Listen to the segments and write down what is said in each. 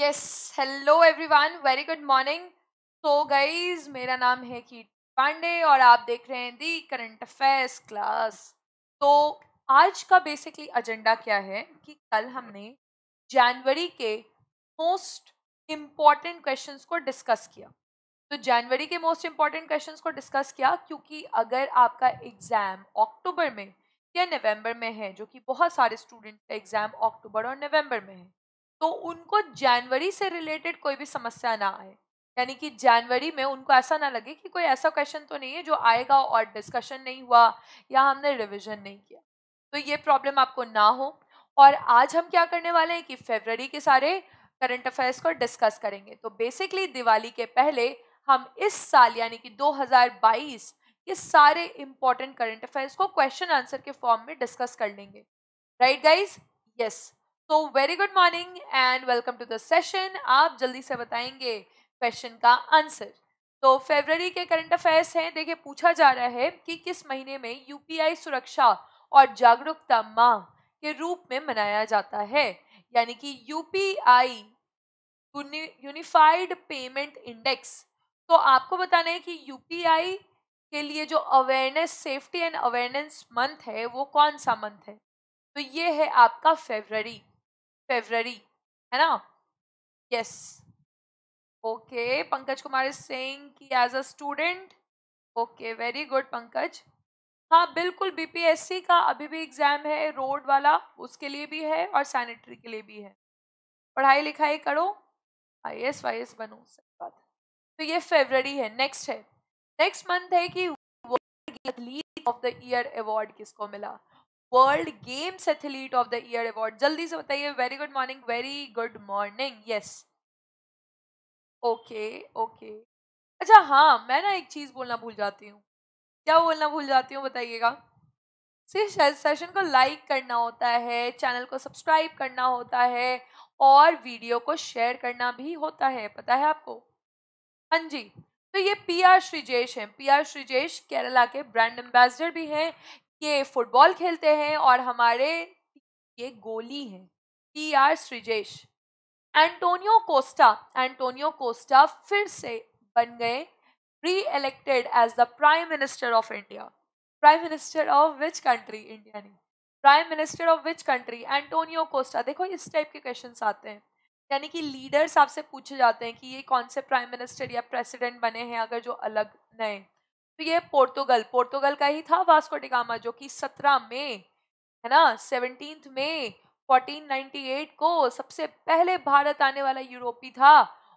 Yes hello everyone very good morning तो guys मेरा नाम है कीट पांडे और आप देख रहे हैं दी करंट अफेयर्स क्लास तो आज का बेसिकली एजेंडा क्या है कि कल हमने जनवरी के मोस्ट इम्पॉर्टेंट क्वेश्चन को डिस्कस किया तो जनवरी के मोस्ट इम्पॉर्टेंट क्वेश्चन को डिस्कस किया क्योंकि अगर आपका एग्ज़ाम अक्टूबर में या नवंबर में है जो कि बहुत सारे स्टूडेंट का एग्ज़ाम अक्टूबर और नवंबर में है तो उनको जनवरी से रिलेटेड कोई भी समस्या ना आए यानी कि जनवरी में उनको ऐसा ना लगे कि कोई ऐसा क्वेश्चन तो नहीं है जो आएगा और डिस्कशन नहीं हुआ या हमने रिविजन नहीं किया तो ये प्रॉब्लम आपको ना हो और आज हम क्या करने वाले हैं कि फेबररी के सारे करंट अफेयर्स को डिस्कस करेंगे तो बेसिकली दिवाली के पहले हम इस साल यानी कि 2022 के सारे इंपॉर्टेंट करंट अफेयर्स को क्वेश्चन आंसर के फॉर्म में डिस्कस कर लेंगे राइट गाइज यस तो very good morning and welcome to the session आप जल्दी से बताएंगे क्वेश्चन का आंसर तो फेबररी के करंट अफेयर्स हैं देखिए पूछा जा रहा है कि किस महीने में यूपीआई सुरक्षा और जागरूकता माह के रूप में मनाया जाता है यानी कि यूपीआई यूनिफाइड पेमेंट इंडेक्स तो आपको बताना है कि यूपीआई के लिए जो awareness safety and awareness month है वो कौन सा मंथ है तो ये है आपका फेबररी फेबररी है ना yes okay Pankaj Kumar is saying कि as a student okay very good Pankaj हाँ बिल्कुल बीपीएससी का अभी भी एग्ज़ाम है रोड वाला उसके लिए भी है और सैनिटरी के लिए भी है पढ़ाई लिखाई करो आई एस वाई एस बनो सही बात तो ये फेबररी है नेक्स्ट है नेक्स्ट मंथ है कि world of the year award किसको मिला world games athlete of the year award जल्दी से बताइए very good morning very good morning yes okay okay अच्छा हाँ मैं ना एक चीज़ बोलना भूल जाती हूँ क्या बोलना भूल जाती हूँ बताइएगा सिर्फ सेशन को लाइक करना होता है चैनल को सब्सक्राइब करना होता है और वीडियो को शेयर करना भी होता है पता है आपको हाँ जी तो ये पीआर आर श्रीजेश हैं पीआर आर श्रीजेश केरला के ब्रांड एम्बेसडर भी हैं ये फुटबॉल खेलते हैं और हमारे ये गोली हैं T R Sreejesh Antonio Costa Antonio Costa फिर से बन गए reelected as the prime minister of India prime minister of which country India ने prime minister of which country Antonio Costa देखो इस टाइप के क्वेश्चन आते हैं यानी कि लीडर्स आपसे पूछे जाते हैं कि ये कौन से प्राइम मिनिस्टर या प्रेसिडेंट बने हैं अगर जो अलग नए तो ये पोर्तुगल पोर्तुगल का ही था वास्को डिगामा जो कि सत्रह में है ना सेवनटीन में 1498 को सबसे पहले भारत आने वाला यूरोपी था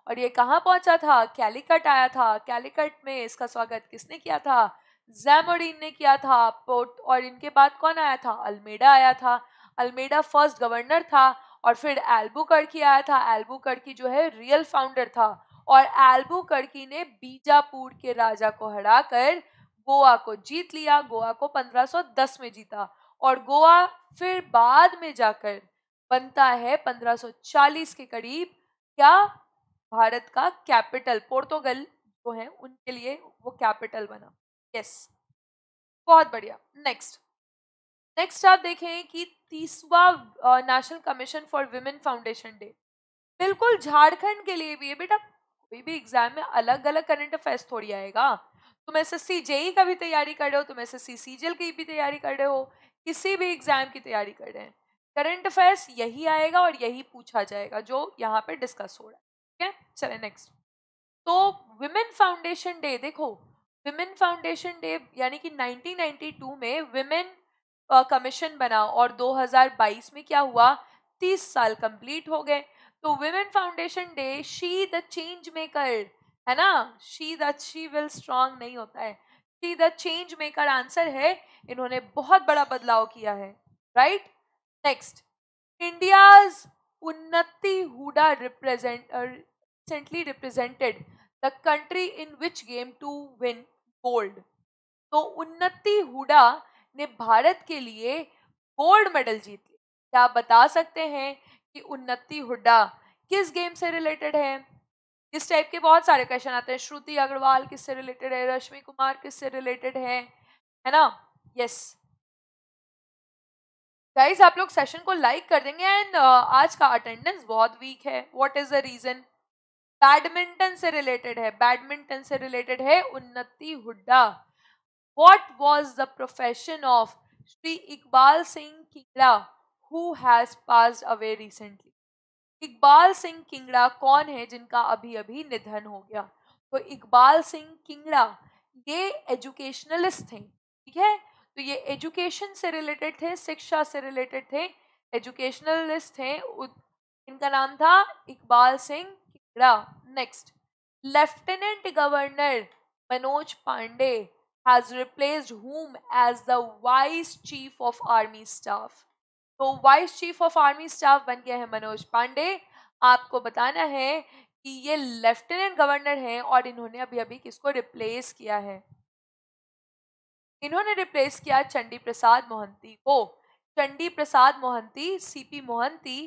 और ये कहाँ पहुंचा था कैलिकट आया था कैलिकट में इसका स्वागत किसने किया था जैमोडीन ने किया था पोर्ट और इनके बाद कौन आया था अल्मेडा आया था अल्मेडा फर्स्ट गवर्नर था और फिर एल्बू आया था एल्बू जो है रियल फाउंडर था और एल्बू कड़की ने बीजापुर के राजा को हराकर गोवा को जीत लिया गोवा को 1510 में जीता और गोवा फिर बाद में जाकर बनता है 1540 के करीब क्या भारत का कैपिटल पोर्तुगल जो है उनके लिए वो कैपिटल बना यस yes. बहुत बढ़िया नेक्स्ट नेक्स्ट आप देखें कि तीसवा national commission for women foundation day बिल्कुल झारखंड के लिए भी है बेटा कोई भी एग्जाम में अलग अलग करंट अफेयर्स थोड़ी आएगा तुम एस एस जेई का भी तैयारी कर रहे हो तुम एस एस सी की भी तैयारी कर रहे हो किसी भी एग्जाम की तैयारी कर रहे हैं करंट अफेयर्स यही आएगा और यही पूछा जाएगा जो यहाँ पर डिस्कस हो रहा है ठीक है चले नेक्स्ट तो विमेन फाउंडेशन डे देखो विमेन फाउंडेशन डे यानी कि 1992 में विमेन कमीशन बना और 2022 में क्या हुआ 30 साल कंप्लीट हो गए तो women foundation day she the change maker है ना she the she will strong नहीं होता है she the change maker answer है इन्होंने बहुत बड़ा बदलाव किया है right next India's Unnati Hooda represent recently represented the country in which game to win gold तो उन्नति हुडा ने भारत के लिए गोल्ड मेडल जीत लिया क्या आप बता सकते हैं कि उन्नति हुडा किस गेम से रिलेटेड है इस टाइप के बहुत सारे क्वेश्चन आते हैं श्रुति अग्रवाल किससे रिलेटेड है रश्मि कुमार किससे रिलेटेड है है ना यस गाइज आप लोग सेशन को लाइक कर देंगे एंड uh, आज का अटेंडेंस बहुत वीक है what is the reason badminton से रिलेटेड है बैडमिंटन से रिलेटेड है Unnati Hooda what was the profession of Shri Iqbal Singh Kila who has pass away recently Iqbal Singh Kingra कौन है जिनका अभी अभी निधन हो गया तो इकबाल सिंह किंगड़ा ये एजुकेशनलिस्ट थे ठीक है तो ये एजुकेशन से रिलेटेड थे शिक्षा से रिलेटेड थे एजुकेशनलिस्ट थे इनका नाम था Iqbal Singh Kingra next lieutenant governor Manoj Pande has replaced whom as the vice chief of army staff तो vice chief of army staff बन गया है मनोज पांडे आपको बताना है कि ये लेफ्टिनेंट गवर्नर हैं और इन्होंने अभी अभी किसको रिप्लेस किया है इन्होंने रिप्लेस किया चंडी प्रसाद मोहंती को चंडी प्रसाद मोहंती सीपी मोहंती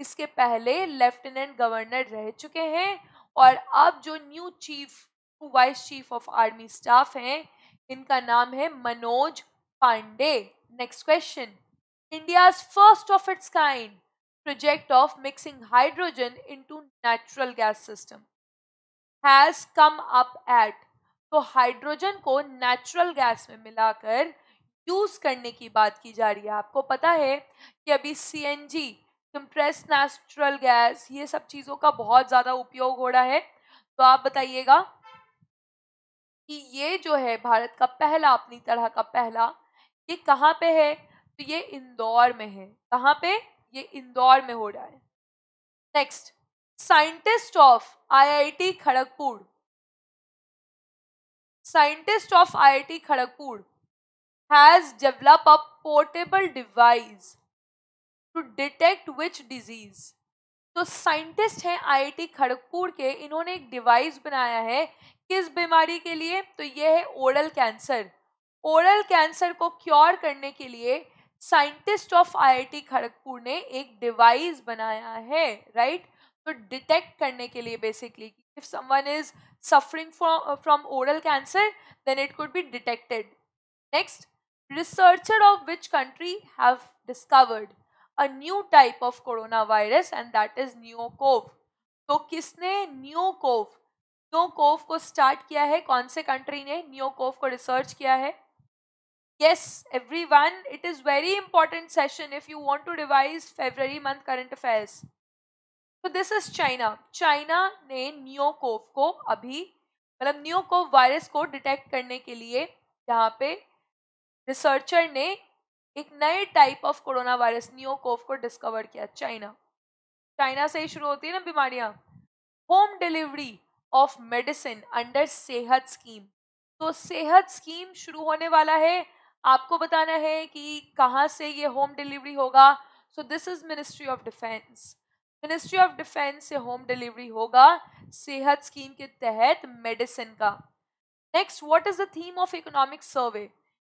इसके पहले लेफ्टिनेंट गवर्नर रह चुके हैं और अब जो new chief vice chief of army staff हैं इनका नाम है Manoj Pande next question India's first of its kind project of mixing hydrogen into natural gas system has come up at तो हाइड्रोजन को नेचुरल गैस में मिलाकर यूज करने की बात की जा रही है आपको पता है कि अभी C N G compress natural gas ये सब चीज़ों का बहुत ज़्यादा उपयोग हो रहा है तो आप बताइएगा कि ये जो है भारत का पहला अपनी तरह का पहला ये कहाँ पे है तो ये इंदौर में है कहाँ पे ये इंदौर में हो रहा है next scientist of IIT Kharagpur scientist of IIT Kharagpur has develop a portable device to detect which disease तो साइंटिस्ट हैं आईआईटी खड़गपुर के इन्होंने एक डिवाइस बनाया है किस बीमारी के लिए तो ये है ओरल कैंसर ओरल कैंसर को क्योर करने के लिए साइंटिस्ट ऑफ आईआईटी खड़गपुर ने एक डिवाइस बनाया है राइट तो डिटेक्ट करने के लिए basically if someone is suffering from oral cancer then it could be detected next researcher of which country have discovered a new type of corona virus and that is NeoCoV तो किसने न्यूकोव न्यूकोव को start किया है कौन से country ने न्यूकोव को research किया है Yes, everyone, it is very important session if you want to revise February month current affairs. So this is China. China ने नियोकोव को अभी मतलब नियोकोव वायरस को डिटेक्ट करने के लिए यहाँ पे रिसर्चर ने एक नए type of corona virus NeoCoV को डिस्कवर किया चाइना चाइना से ही शुरू होती है ना बीमारियाँ home delivery of medicine under Sehat scheme तो सेहत स्कीम शुरू होने वाला है आपको बताना है कि कहाँ से ये होम डिलीवरी होगा so this is ministry of defence ministry of defence से होम डिलीवरी होगा सेहत स्कीम के तहत मेडिसिन का next what is the theme of economic survey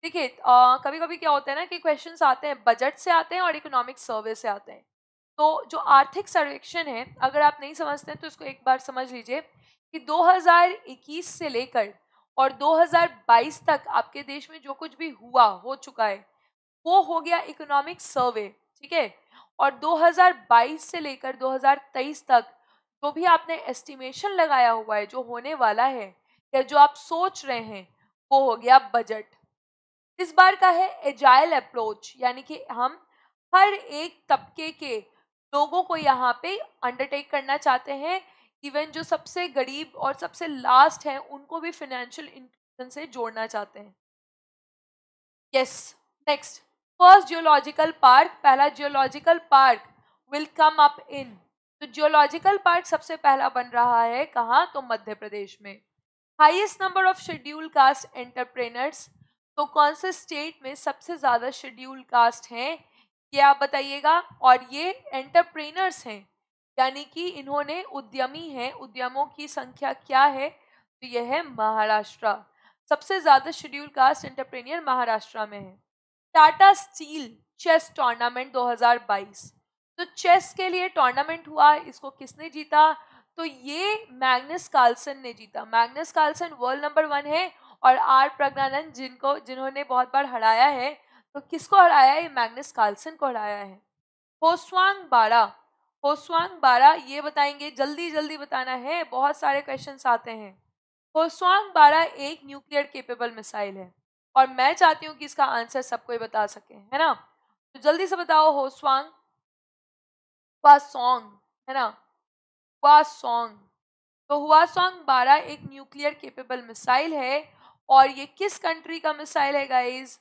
देखिए कभी कभी क्या होता है ना कि क्वेश्चंस आते हैं बजट से आते हैं और इकोनॉमिक सर्वे से आते हैं तो जो आर्थिक सर्वेक्षण है अगर आप नहीं समझते हैं तो इसको एक बार समझ लीजिए कि 2021 से लेकर और 2022 तक आपके देश में जो कुछ भी हुआ हो चुका है वो हो गया इकोनॉमिक सर्वे ठीक है और 2022 से लेकर 2023 तक जो भी आपने एस्टिमेशन लगाया हुआ है जो होने वाला है या जो आप सोच रहे हैं वो हो गया बजट इस बार का है एजाइल अप्रोच यानी कि हम हर एक तबके के लोगों को यहाँ पे अंडरटेक करना चाहते हैं इवन जो सबसे गरीब और सबसे लास्ट हैं उनको भी फिनेंशियल इंक्लूजन से जोड़ना चाहते हैं yes next first geological park पहला geological park will come up in तो जियोलॉजिकल पार्क सबसे पहला बन रहा है कहाँ तो मध्य प्रदेश में highest number of schedule caste entrepreneurs तो कौन से स्टेट में सबसे ज़्यादा शेड्यूल कास्ट हैं ये आप बताइएगा और ये एंटरप्रेनर्स हैं यानी कि इन्होंने उद्यमी हैं उद्यमों की संख्या क्या है तो यह है महाराष्ट्र सबसे ज़्यादा शेड्यूल कास्ट एंटरप्रेनियर महाराष्ट्र में है टाटा स्टील चेस टूर्नामेंट 2022 तो चेस के लिए टूर्नामेंट हुआ इसको किसने जीता तो ये मैग्नस कार्लसन ने जीता Magnus Carlsen world number one है और आर प्रज्ञानंद जिनको जिन्होंने बहुत बार हराया है तो किसको हराया है मैग्नस कार्लसन को हराया है होस्वांग बारा होस्वांग बारा ये बताएंगे जल्दी जल्दी बताना है बहुत सारे क्वेश्चन आते हैं होस्वांग बारह एक न्यूक्लियर केपेबल मिसाइल है और मैं चाहती हूँ कि इसका आंसर सबको ही बता सके है ना तो जल्दी से बताओ होस्वांग सॉन्ग है ना सॉन्ग तो हुआ सॉन्ग बारह एक न्यूक्लियर केपेबल मिसाइल है और ये किस कंट्री का मिसाइल है गाइज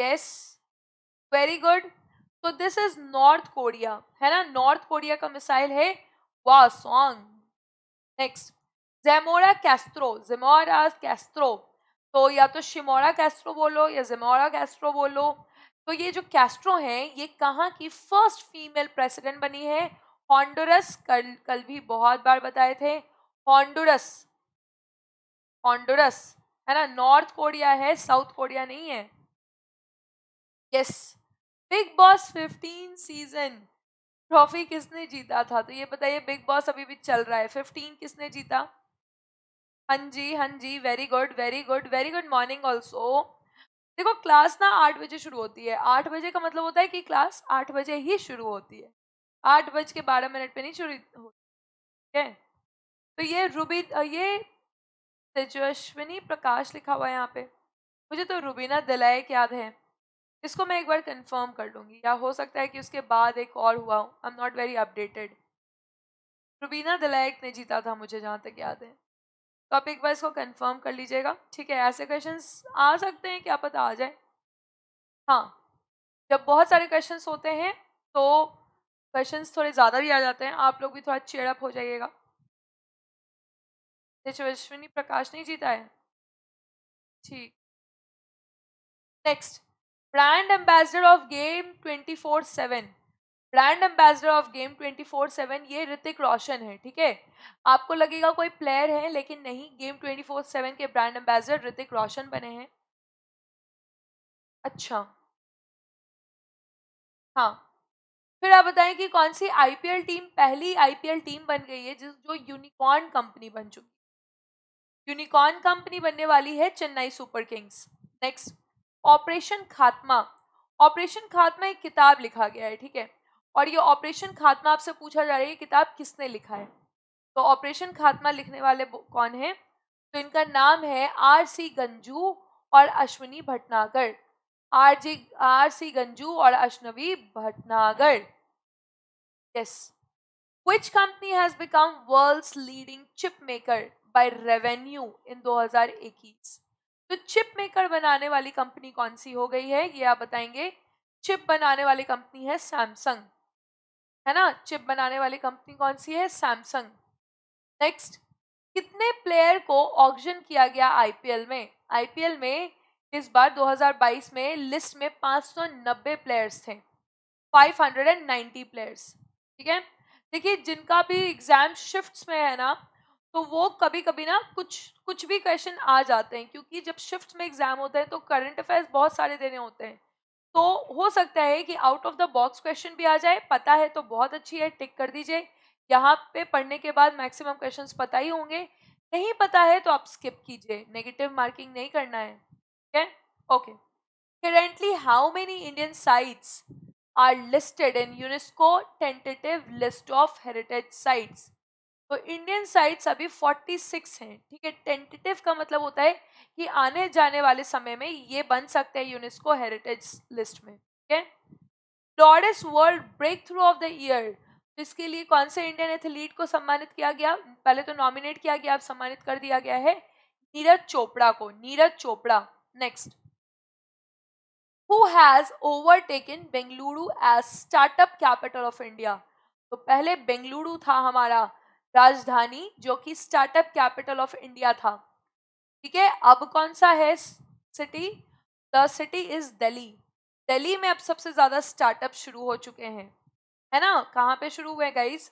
यस वेरी गुड तो दिस इज नॉर्थ कोरिया है ना नॉर्थ कोरिया का मिसाइल है Hwasong next Xiomara Castro Xiomara Castro तो या तो शिमोरा कैस्ट्रो बोलो या जेमोरा कैस्ट्रो बोलो तो ये जो कैस्ट्रो हैं ये कहाँ की फर्स्ट फीमेल प्रेसिडेंट बनी है हॉन्डोरस कल कल भी बहुत बार बताए थे हॉन्डुरस हॉन्डोरस है ना नॉर्थ कोरिया है साउथ कोरिया नहीं है yes yes. Bigg Boss fifteen season trophy किसने जीता था तो ये बताइए बिग बॉस अभी भी चल रहा है फिफ्टीन किसने जीता हाँ जी हाँ जी very good very good very good morning also देखो क्लास ना आठ बजे शुरू होती है आठ बजे का मतलब होता है कि क्लास आठ बजे ही शुरू होती है आठ बज के बारह मिनट पे नहीं शुरू होती है तो ये रूबी ये तेजस्विनी प्रकाश लिखा हुआ है यहाँ पे मुझे तो रूबीना दिलाए याद है इसको मैं एक बार कंफर्म कर लूँगी या हो सकता है कि उसके बाद एक और हुआ हूँ I am not very updated Rubina Dilaik ने जीता था मुझे जहाँ तक याद है तो आप एक बार इसको कंफर्म कर लीजिएगा ठीक है ऐसे क्वेश्चन आ सकते हैं क्या पता आ जाए हाँ जब बहुत सारे क्वेश्चन होते हैं तो क्वेश्चन थोड़े ज़्यादा भी आ जाते हैं आप लोग भी थोड़ा चेयरअप हो जाइएगा तेजस्विनी प्रकाश नहीं जीता है ठीक next brand ambassador of game twenty four seven brand ambassador of game twenty four seven ये ऋतिक रोशन है ठीक है आपको लगेगा कोई प्लेयर है लेकिन नहीं गेम ट्वेंटी फोर सेवन के ब्रांड एम्बेसडर ऋतिक रोशन बने हैं अच्छा हाँ फिर आप बताएं कि कौन सी आईपीएल टीम पहली आईपीएल टीम बन गई है जिस जो यूनिकॉर्न कंपनी बन चुकी यूनिकॉर्न कंपनी बनने वाली है Chennai Super Kings next operation Khatma operation Khatma एक किताब लिखा गया है ठीक है और ये ऑपरेशन खात्मा आपसे पूछा जा रहा है ये किताब किसने लिखा है तो ऑपरेशन खात्मा लिखने वाले कौन है तो इनका नाम है आर सी गंजू और Ashwini Bhatnagar R G R C Ganju और Ashwini Bhatnagar yes which company has become world leading chip maker by revenue in दो इक्कीस तो चिप मेकर बनाने वाली कंपनी कौन सी हो गई है ये आप बताएंगे चिप बनाने वाली कंपनी है सैमसंग है ना चिप बनाने वाली कंपनी कौन सी है सैमसंग नेक्स्ट कितने प्लेयर को ऑक्शन किया गया आईपीएल में आईपीएल में इस बार 2022 में लिस्ट में 590 प्लेयर्स थे 590 प्लेयर्स ठीक है देखिए जिनका भी एग्जाम शिफ्ट्स में है ना तो वो कभी कभी ना कुछ कुछ भी क्वेश्चन आ जाते हैं क्योंकि जब शिफ्ट में एग्जाम होते हैं तो करंट अफेयर्स बहुत सारे देने होते हैं तो हो सकता है कि out of the box question भी आ जाए पता है तो बहुत अच्छी है टिक कर दीजिए यहाँ पे पढ़ने के बाद मैक्सिमम क्वेश्चंस पता ही होंगे नहीं पता है तो आप स्किप कीजिए नेगेटिव मार्किंग नहीं करना है ठीक है okay currently how many Indian sites are listed in UNESCO tentative list of heritage sites तो इंडियन साइट्स अभी 46 हैं ठीक है टेंटेटिव का मतलब होता है कि आने जाने वाले समय में ये बन सकते हैं यूनेस्को हेरिटेज लिस्ट में ठीक है broadest world breakthrough of the year इसके लिए कौन से इंडियन एथलीट को सम्मानित किया गया पहले तो नॉमिनेट किया गया अब सम्मानित कर दिया गया है नीरज चोपड़ा को Neeraj Chopra next who has overtaken Bengaluru as startup capital of India तो पहले बेंगलुरु था हमारा राजधानी जो कि स्टार्टअप कैपिटल ऑफ इंडिया था ठीक है अब कौन सा है city the city is Delhi Delhi में अब सबसे ज़्यादा स्टार्टअप शुरू हो चुके हैं है ना कहाँ पे शुरू हुए गाइज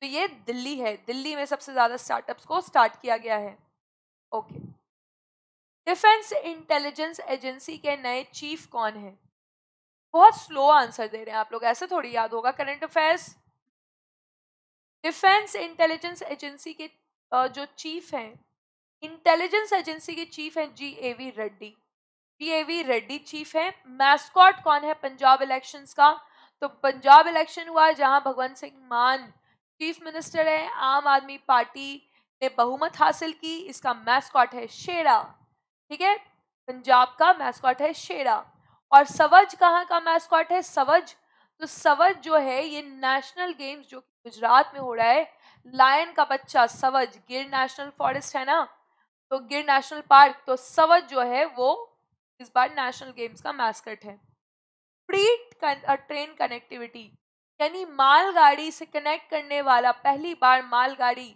तो ये दिल्ली है दिल्ली में सबसे ज़्यादा स्टार्टअप्स को स्टार्ट किया गया है ओके डिफेंस इंटेलिजेंस एजेंसी के नए चीफ कौन है बहुत स्लो आंसर दे रहे हैं आप लोग ऐसे थोड़ी याद होगा current affairs defence intelligence agency के जो चीफ हैं इंटेलिजेंस एजेंसी के चीफ हैं G A V Reddy G A V Reddy chief हैं मैस्कॉट कौन है पंजाब इलेक्शंस का तो पंजाब इलेक्शन हुआ जहां भगवंत सिंह मान चीफ मिनिस्टर है आम आदमी पार्टी ने बहुमत हासिल की इसका मैस्कॉट है शेरा ठीक है पंजाब का मैस्कॉट है शेरा और सवज कहाँ का मैस्कॉट है सवज तो सवज जो है ये नेशनल गेम्स जो गुजरात में हो रहा है लायन का बच्चा सवज गिर नेशनल फॉरेस्ट है ना तो गिर नेशनल पार्क तो सवज जो है वो इस बार नेशनल गेम्स का मैस्कट है फ्री ट्रेन कनेक्टिविटी यानी मालगाड़ी से कनेक्ट करने वाला पहली बार मालगाड़ी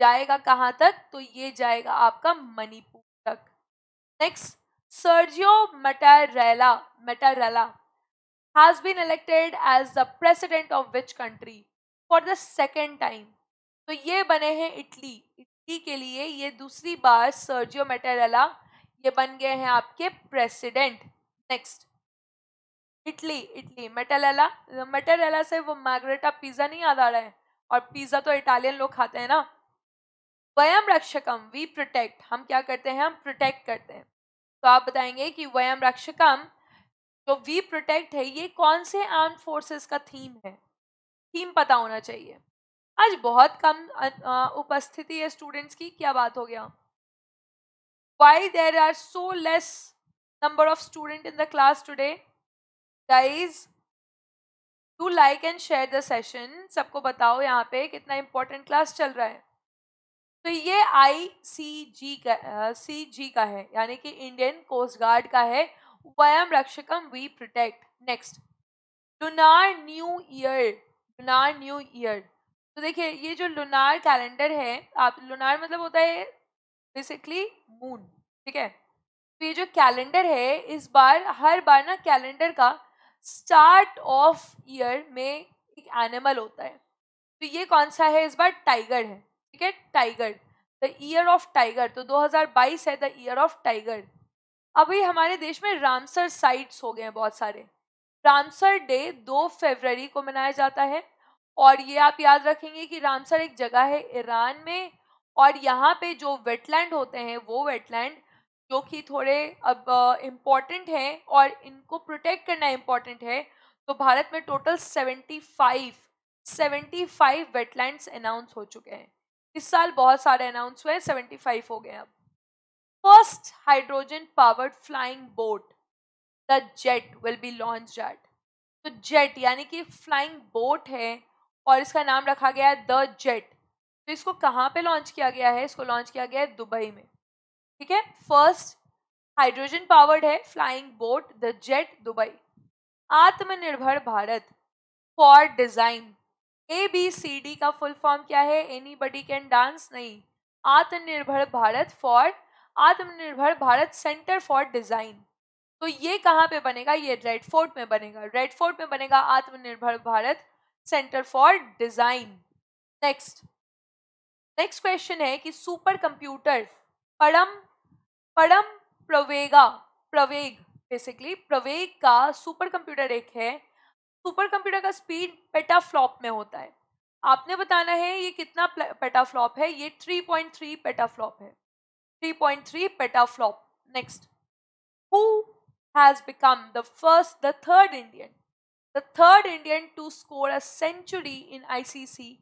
जाएगा कहाँ तक तो ये जाएगा आपका मणिपुर तक next Sergio Mattarella Mattarella has been elected as the president of which country for the second time तो ये बने हैं इटली इटली के लिए ये दूसरी बार सर्जियो मेटेरेला ये बन गए हैं आपके president next Italy Italy Mattarella Mattarella से वो मैग्रेटा पिज़्ज़ा नहीं याद आ रहा है और पिज़्ज़ा तो इटालियन लोग खाते हैं ना वयम रक्षकम वी प्रोटेक्ट हम क्या करते हैं हम प्रोटेक्ट करते हैं तो आप बताएंगे कि वयम रक्षकम जो तो वी प्रोटेक्ट है ये कौन से आर्म फोर्सेस का थीम है थीम पता होना चाहिए आज बहुत कम उपस्थिति है स्टूडेंट्स की क्या बात हो गया why there are so less number of student in the class today guys to like and share the session सबको बताओ यहाँ पे कितना इम्पोर्टेंट क्लास चल रहा है तो ये आई सी जी का सी जी का है यानी कि इंडियन कोस्ट गार्ड का है वयम रक्षकम we protect next lunar new year lunar new year तो देखिए ये जो लुनार कैलेंडर है आप लुनार मतलब होता है बेसिकली मून ठीक है तो ये जो कैलेंडर है इस बार हर बार ना कैलेंडर का स्टार्ट ऑफ ईयर में एक एनिमल होता है तो ये कौन सा है इस बार टाइगर है ठीक है tiger the year of tiger तो 2022 है द ईयर ऑफ टाइगर अभी हमारे देश में रामसर साइट्स हो गए हैं बहुत सारे रामसर डे दो फरवरी को मनाया जाता है और ये आप याद रखेंगे कि रामसर एक जगह है ईरान में और यहाँ पे जो वेटलैंड होते हैं वो वेटलैंड जो कि थोड़े अब इम्पॉर्टेंट हैं और इनको प्रोटेक्ट करना इम्पॉर्टेंट है तो भारत में total seventy five seventy five wetlands announce हो चुके हैं इस साल बहुत सारे अनाउंस हुए हैं सेवेंटी फाइव हो गए अब first hydrogen powered flying boat the jet will be launch at तो जेट यानी कि फ्लाइंग बोट है और इसका नाम रखा गया है द जेट तो इसको कहाँ पे लॉन्च किया गया है इसको लॉन्च किया गया है दुबई में ठीक है फर्स्ट हाइड्रोजन पावर्ड है flying boat the jet Dubai Atmanirbhar Bharat for design A B C D का फुल फॉर्म क्या है एनी बडी कैन डांस नहीं आत्मनिर्भर भारत फॉर आत्मनिर्भर भारत सेंटर फॉर डिज़ाइन तो ये कहाँ पे बनेगा ये रेड फोर्ट में बनेगा रेड फोर्ट में बनेगा Atmanirbhar Bharat centre for design next next question है कि सुपर कंप्यूटर परम परम प्रवेगा प्रवेग बेसिकली प्रवेग का सुपर कंप्यूटर एक है सुपर कंप्यूटर का स्पीड पेटाफ्लॉप में होता है आपने बताना है ये कितना पेटाफ्लॉप है ये थ्री पॉइंट थ्री पेटाफ्लॉप है 3.3 petaflop. Next, who has become the first, the third Indian, the third Indian to score a century in ICC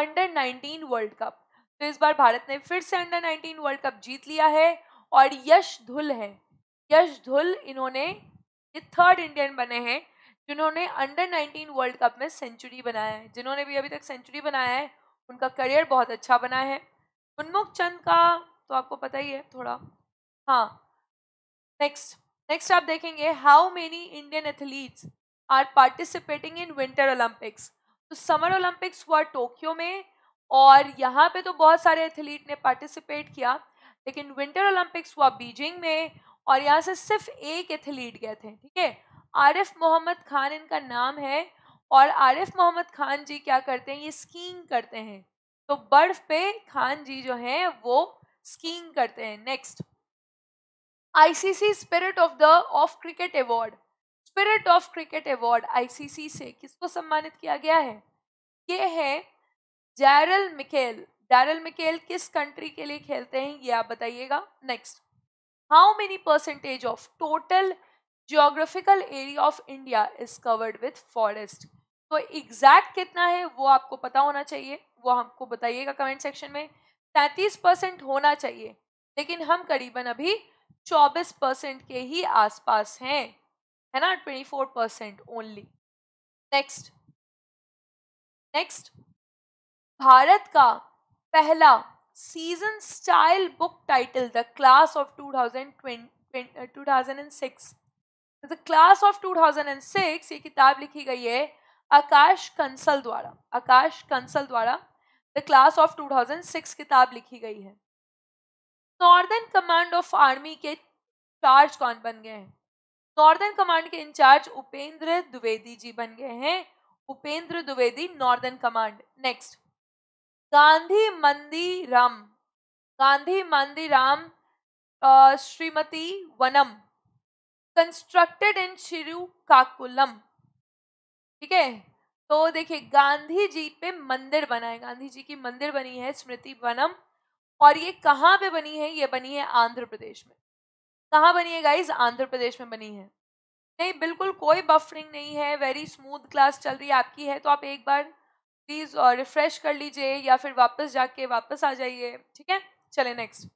under 19 world cup तो इस बार भारत ने फिर से अंडर 19 वर्ल्ड कप जीत लिया है और यश धुल है यश धुल इन्होंने ये थर्ड इंडियन बने हैं जिन्होंने अंडर 19 वर्ल्ड कप में सेंचुरी बनाया है जिन्होंने भी अभी तक सेंचुरी बनाया है उनका करियर बहुत अच्छा बना है उन्मुख चंद का तो आपको पता ही है थोड़ा हाँ नेक्स्ट नेक्स्ट आप देखेंगे how many Indian athletes are participating in winter Olympics तो समर ओलंपिक्स हुआ टोक्यो में और यहाँ पे तो बहुत सारे एथलीट ने पार्टिसिपेट किया लेकिन विंटर ओलंपिक्स हुआ बीजिंग में और यहाँ से सिर्फ एक एथलीट गए थे ठीक है आरिफ मोहम्मद खान इनका नाम है और आरिफ मोहम्मद खान जी क्या करते हैं ये स्कीइंग करते हैं तो बर्फ़ पे खान जी जो हैं वो स्कीइंग करते हैं next ICC spirit of the of cricket award spirit of cricket award ICC से किसको सम्मानित किया गया है ये है जैरल मिकेल डैरल मिकेल किस कंट्री के लिए खेलते हैं ये आप बताइएगा next how many percentage of total geographical area of India is covered with forest तो एग्जैक्ट कितना है वो आपको पता होना चाहिए वो हमको बताइएगा कमेंट सेक्शन में तैतीस परसेंट होना चाहिए लेकिन हम करीबन अभी चौबीस परसेंट के ही आसपास हैं है ना twenty four percent only next next Bharat का पहला season style book title the class of two thousand two thousand and six the class of two thousand and six ये किताब लिखी गई है आकाश कंसल द्वारा आकाश कंसल द्वारा द क्लास ऑफ 2006 किताब लिखी गई है नॉर्दर्न कमांड ऑफ आर्मी के चार्ज कौन बन गए हैं नॉर्दर्न कमांड के इंचार्ज उपेंद्र द्विवेदी जी बन गए हैं Upendra Dwivedi northern command next Gandhi Mandiram Gandhi राम श्रीमती वनम कंस्ट्रक्टेड इन शिरू ठीक है तो देखिए गांधी जी पे मंदिर बना है गांधी जी की मंदिर बनी है स्मृति वनम और ये कहाँ पे बनी है ये बनी है आंध्र प्रदेश में कहाँ बनी है गाइज आंध्र प्रदेश में बनी है नहीं बिल्कुल कोई बफरिंग नहीं है वेरी स्मूथ क्लास चल रही है आपकी है तो आप एक बार प्लीज़ रिफ्रेश कर लीजिए या फिर वापस जाके वापस आ जाइए ठीक है चले next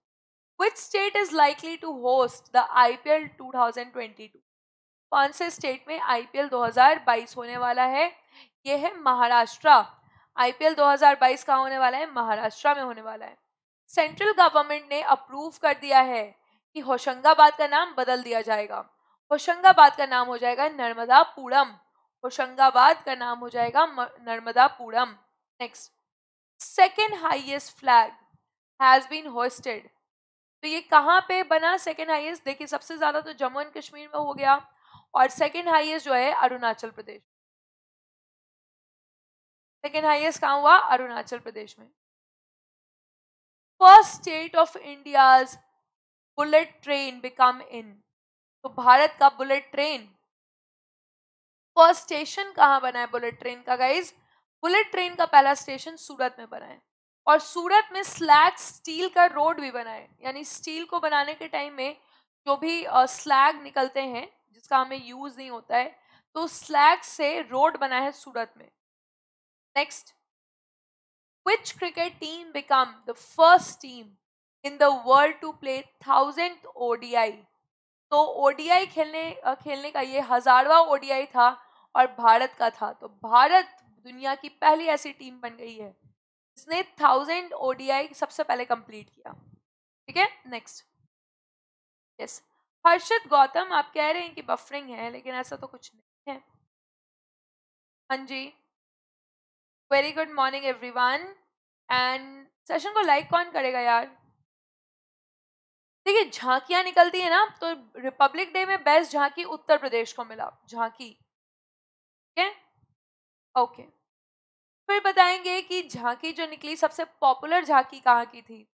which state is likely to host the I P L two thousand twenty two कौन से स्टेट में आई पी एल दो हज़ार बाईस होने वाला है ये है महाराष्ट्र आईपीएल 2022 कहाँ होने वाला है महाराष्ट्र में होने वाला है सेंट्रल गवर्नमेंट ने अप्रूव कर दिया है कि होशंगाबाद का नाम बदल दिया जाएगा होशंगाबाद का नाम हो जाएगा नर्मदापुरम होशंगाबाद का नाम हो जाएगा Narmadapuram next second highest flag has been hosted तो ये कहाँ पे बना सेकेंड हाइएस्ट देखिए सबसे ज़्यादा तो जम्मू एंड कश्मीर में हो गया और सेकेंड हाइएस्ट जो है अरुणाचल प्रदेश सेकेंड हाइएस्ट कहाँ हुआ अरुणाचल प्रदेश में first state of India bullet train become in तो भारत का बुलेट ट्रेन फर्स्ट स्टेशन कहाँ बना है बुलेट ट्रेन का गाइज बुलेट ट्रेन का पहला स्टेशन सूरत में बना है और सूरत में स्लैग स्टील का रोड भी बना है यानी स्टील को बनाने के टाइम में जो भी स्लैग निकलते हैं जिसका हमें यूज़ नहीं होता है तो स्लैग से रोड बना है सूरत में Next, which cricket team become the first team in the world to play thousand आई तो ओडीआई खेलने खेलने का ये हजारवा ओडीआई था और भारत का था तो भारत दुनिया की पहली ऐसी टीम बन गई है जिसने थाउजेंड आई सबसे पहले कंप्लीट किया ठीक है नेक्स्ट यस हर्षद गौतम आप कह रहे हैं कि बफरिंग है लेकिन ऐसा तो कुछ नहीं है हाँ जी very good morning everyone and session को लाइक कौन करेगा यार देखिए झांकियां निकलती है ना तो रिपब्लिक डे में बेस्ट झांकी उत्तर प्रदेश को मिला झांकी ठीक है ओके फिर बताएंगे कि झांकी जो निकली सबसे पॉपुलर झांकी कहाँ की थी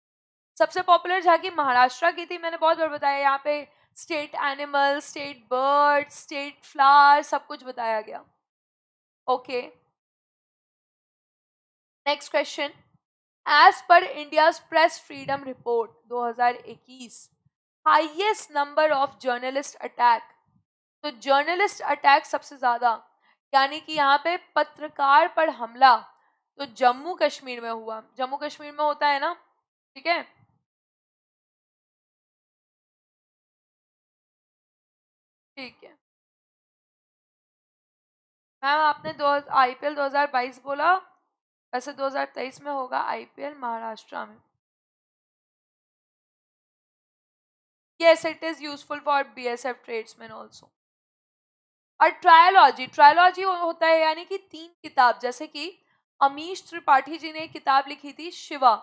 सबसे पॉपुलर झांकी महाराष्ट्र की थी मैंने बहुत बार बताया यहाँ पे state animal state bird state flower सब कुछ बताया गया okay okay. Next question as per India press freedom report 2021 highest number of journalist attack तो जर्नलिस्ट अटैक सबसे ज़्यादा यानी कि यहाँ पे पत्रकार पर हमला तो जम्मू कश्मीर में हुआ जम्मू कश्मीर में होता है ना ठीक है ठीक है मैम आपने दो आईपीएल 2022 बोला वैसे 2023 में होगा आईपीएल महाराष्ट्र में yes it is useful for BSF tradesman also और ट्रायोलॉजी ट्रायोलॉजी होता है यानी कि तीन किताब जैसे कि अमीश त्रिपाठी जी ने किताब लिखी थी शिवा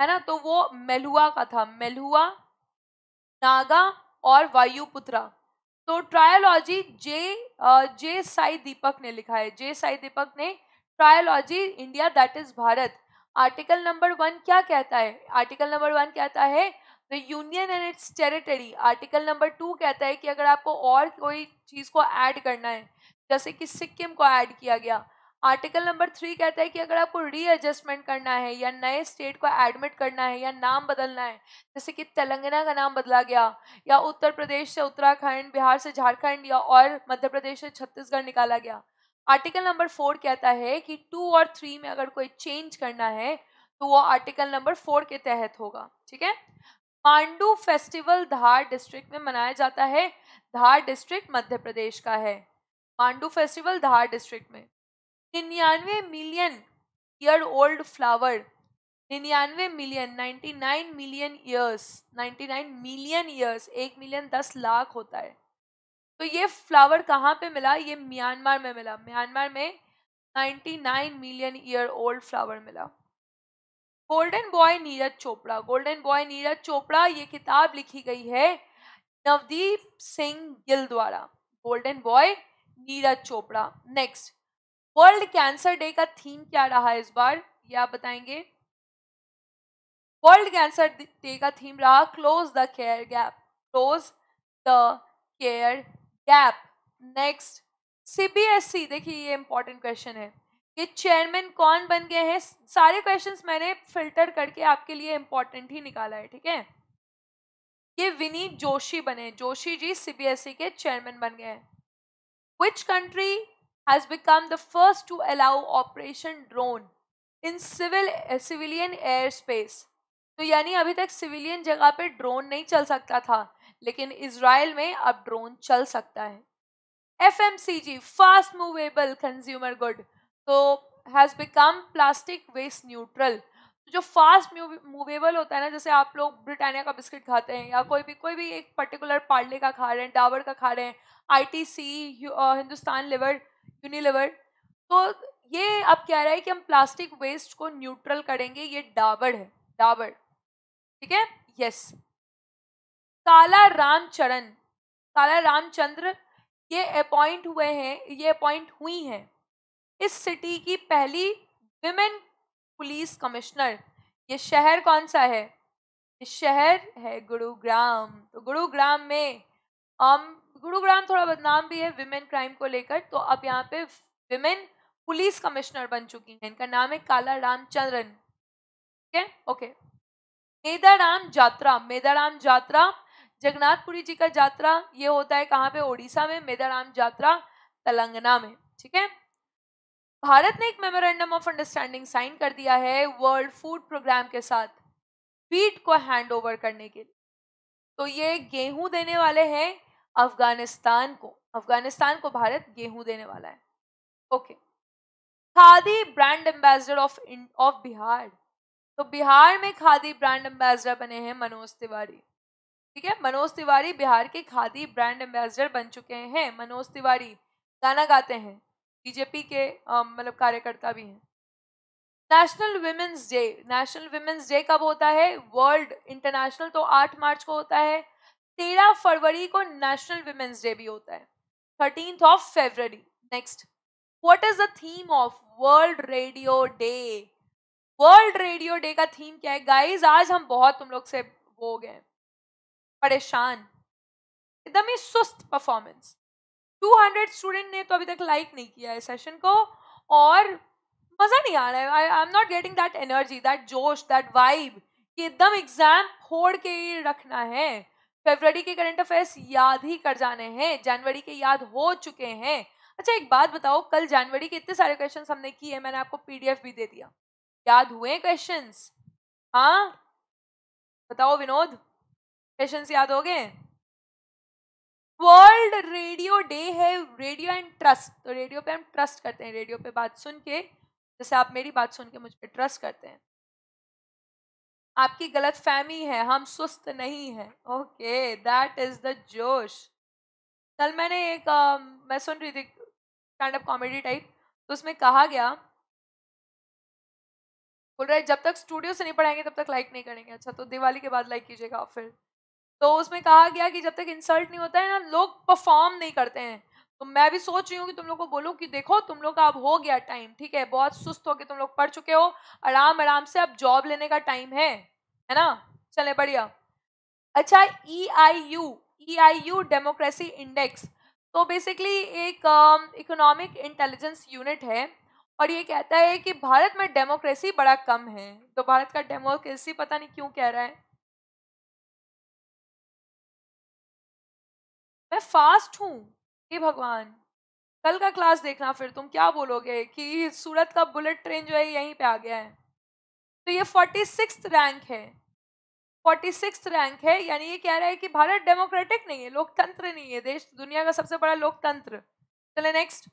है ना तो वो मेलुआ का था मेलुआ नागा और वायुपुत्रा तो ट्रायोलॉजी जे जे साई दीपक ने लिखा है जे साई दीपक ने trilogy India that is Bharat article number one क्या कहता है आर्टिकल नंबर वन कहता है the union and its territory article number two कहता है कि अगर आपको और कोई चीज़ को ऐड करना है जैसे कि सिक्किम को ऐड किया गया आर्टिकल नंबर थ्री कहता है कि अगर आपको रीएडजस्टमेंट करना है या नए स्टेट को एडमिट करना है या नाम बदलना है जैसे कि तेलंगाना का नाम बदला गया या उत्तर प्रदेश से उत्तराखंड बिहार से झारखंड या और मध्य प्रदेश से छत्तीसगढ़ निकाला गया आर्टिकल नंबर फोर कहता है कि टू और थ्री में अगर कोई चेंज करना है तो वो आर्टिकल नंबर फोर के तहत होगा ठीक है मांडू फेस्टिवल धार डिस्ट्रिक्ट में मनाया जाता है धार डिस्ट्रिक्ट मध्य प्रदेश का है मांडू फेस्टिवल धार डिस्ट्रिक्ट में निन्यानवे मिलियन ईयर ओल्ड फ्लावर निन्यानवे million ninety nine million years ninety nine million years एक मिलियन दस लाख होता है तो ये फ्लावर कहाँ पे मिला ये म्यांमार में मिला म्यांमार में 99 मिलियन ईयर ओल्ड फ्लावर मिला golden boy Neeraj Chopra golden boy Neeraj Chopra ये किताब लिखी गई है नवदीप सिंह गिल द्वारा golden boy Neeraj Chopra next world cancer day का थीम क्या रहा इस बार ये आप बताएंगे वर्ल्ड कैंसर डे का थीम रहा close the care gap close the care gap next CBSE e, देखिए ये इंपॉर्टेंट क्वेश्चन है कि चेयरमैन कौन बन गए हैं सारे क्वेश्चन मैंने फिल्टर करके आपके लिए इंपॉर्टेंट ही निकाला है ठीक है ये विनीत जोशी बने जोशी जी सीबीएसई e के चेयरमैन बन गए हैं which country has become the first to allow operation drone in civil civilian air space तो यानी अभी तक सिविलियन जगह पे ड्रोन नहीं चल सकता था लेकिन इसराइल में अब ड्रोन चल सकता है F M C G fast moveable consumer good तो has become plastic waste neutral जो फास्ट मूवेबल होता है ना जैसे आप लोग ब्रिटानिया का बिस्किट खाते हैं या कोई भी कोई भी एक पर्टिकुलर पार्ले का खा रहे हैं डाबर का खा रहे हैं आईटीसी हिंदुस्तान लिवर यूनिलिवर तो ये अब कह रहा है कि हम प्लास्टिक वेस्ट को न्यूट्रल करेंगे ये डाबर है डाबर ठीक है यस काला रामचरण काला रामचंद्र ये अपॉइंट हुए हैं ये अपॉइंट हुई हैं इस सिटी की पहली विमेन पुलिस कमिश्नर ये शहर कौन सा है ये शहर है गुरुग्राम तो गुरुग्राम में आम um, गुरुग्राम थोड़ा बदनाम भी है विमेन क्राइम को लेकर तो अब यहाँ पे विमेन पुलिस कमिश्नर बन चुकी हैं इनका नाम है काला रामचंद्रन ठीक है ओके मेदाराम जात्रा मेदाराम जात्रा जगन्नाथपुरी जी का यात्रा ये होता है कहाँ पे ओडिशा में मेदाराम यात्रा तेलंगाना में ठीक है भारत ने एक मेमोरेंडम ऑफ अंडरस्टैंडिंग साइन कर दिया है वर्ल्ड फूड प्रोग्राम के साथ वीट को हैंड ओवर करने के लिए तो ये गेहूं देने वाले हैं अफगानिस्तान को अफगानिस्तान को भारत गेहूं देने वाला है okay khadi brand ambassador of of Bihar तो बिहार में खादी ब्रांड एम्बेसडर बने हैं मनोज तिवारी ठीक है मनोज तिवारी बिहार के खादी ब्रांड एम्बेसडर बन चुके हैं मनोज तिवारी गाना गाते हैं बीजेपी के मतलब कार्यकर्ता भी हैं national women's day national women's day कब होता है वर्ल्ड इंटरनेशनल तो आठ मार्च को होता है तेरह फरवरी को नेशनल वीमेंस डे भी होता है thirteen of February next what is the theme of world radio day world radio day का थीम क्या है गाइज आज हम बहुत तुम लोग से वो हो गए हैं परेशान एकदम ही सुस्त परफॉर्मेंस 200 स्टूडेंट ने तो अभी तक लाइक नहीं किया है सेशन को और मज़ा नहीं आ रहा है I am not getting that energy that josh that vibe कि एकदम एग्जाम फोड़ के ही रखना है फेबररी के करंट अफेयर्स याद ही कर जाने हैं जनवरी के याद हो चुके हैं अच्छा एक बात बताओ कल जनवरी के इतने सारे क्वेश्चन हमने किए मैंने आपको पी भी दे दिया याद हुए क्वेश्चन हाँ बताओ विनोद क्वेश्चन याद हो गए वर्ल्ड रेडियो डे है रेडियो एंड ट्रस्ट तो रेडियो पे हम ट्रस्ट करते हैं रेडियो पे बात सुन के जैसे आप मेरी बात सुन के मुझ पर ट्रस्ट करते हैं आपकी गलत फहमी है हम सुस्त नहीं है ओके दैट इज द जोश कल मैंने एक आ, मैं सुन रही थी स्टैंड अप कॉमेडी टाइप तो उसमें कहा गया बोल रहे जब तक स्टूडियो से नहीं पढ़ाएंगे तब तक लाइक नहीं करेंगे अच्छा तो दिवाली के बाद लाइक कीजिएगा फिर तो उसमें कहा गया कि जब तक इंसल्ट नहीं होता है ना लोग परफॉर्म नहीं करते हैं तो मैं भी सोच रही हूँ कि तुम लोग को बोलूँ कि देखो तुम लोग का अब हो गया टाइम ठीक है बहुत सुस्त हो के तुम लोग पढ़ चुके हो आराम आराम से अब जॉब लेने का टाइम है है ना चले बढ़िया अच्छा E I U E I U democracy index तो बेसिकली एक इकोनॉमिक इंटेलिजेंस यूनिट है और ये कहता है कि भारत में डेमोक्रेसी बड़ा कम है तो भारत का डेमोक्रेसी पता नहीं क्यों कह रहा है मैं फास्ट हूँ हे भगवान कल का क्लास देखना फिर तुम क्या बोलोगे कि सूरत का बुलेट ट्रेन जो है यहीं पे आ गया है तो ये फोर्टी सिक्स रैंक है फोर्टी सिक्स रैंक है यानी ये कह रहा है कि भारत डेमोक्रेटिक नहीं है लोकतंत्र नहीं है देश दुनिया का सबसे बड़ा लोकतंत्र चले नेक्स्ट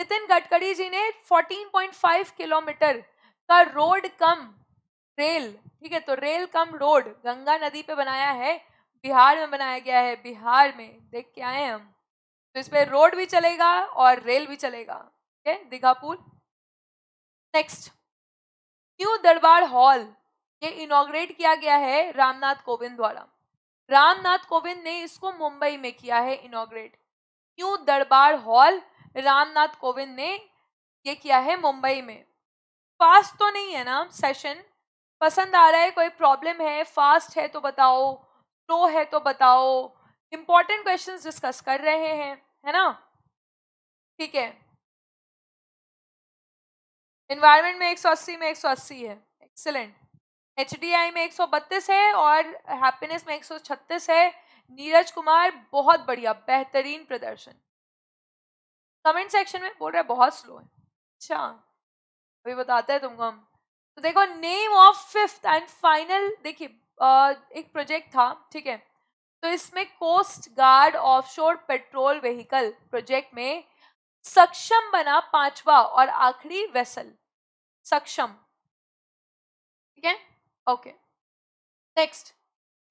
नितिन गडकरी जी ने फोर्टीन पॉइंट फाइव किलोमीटर का रोड कम रेल ठीक है तो रेल कम रोड गंगा नदी पे बनाया है बिहार में बनाया गया है बिहार में देख के आए हम तो इस पर रोड भी चलेगा और रेल भी चलेगा ठीक है Dighapur next new Darbar hall ये इनोग्रेट किया गया है रामनाथ कोविंद द्वारा रामनाथ कोविंद ने इसको मुंबई में किया है inaugurate new Darbar hall Ramnath Kovind ने ये किया है मुंबई में फास्ट तो नहीं है ना सेशन पसंद आ रहा है कोई प्रॉब्लम है फास्ट है तो बताओ लो है तो बताओ इंपॉर्टेंट क्वेश्चंस डिस्कस कर रहे हैं है ना ठीक है इन्वायरमेंट में 180 में 180 है एक्सेलेंट एच में 132 है और हैप्पीनेस में 136 है नीरज कुमार बहुत बढ़िया बेहतरीन प्रदर्शन कमेंट सेक्शन में बोल रहे बहुत स्लो है अच्छा अभी बताते हैं तुमको हम तो देखो name of fifth and final देखिए एक प्रोजेक्ट था ठीक है तो इसमें coast guard offshore patrol vehicle project में सक्षम बना पांचवा और आखिरी वेसल सक्षम ठीक है okay next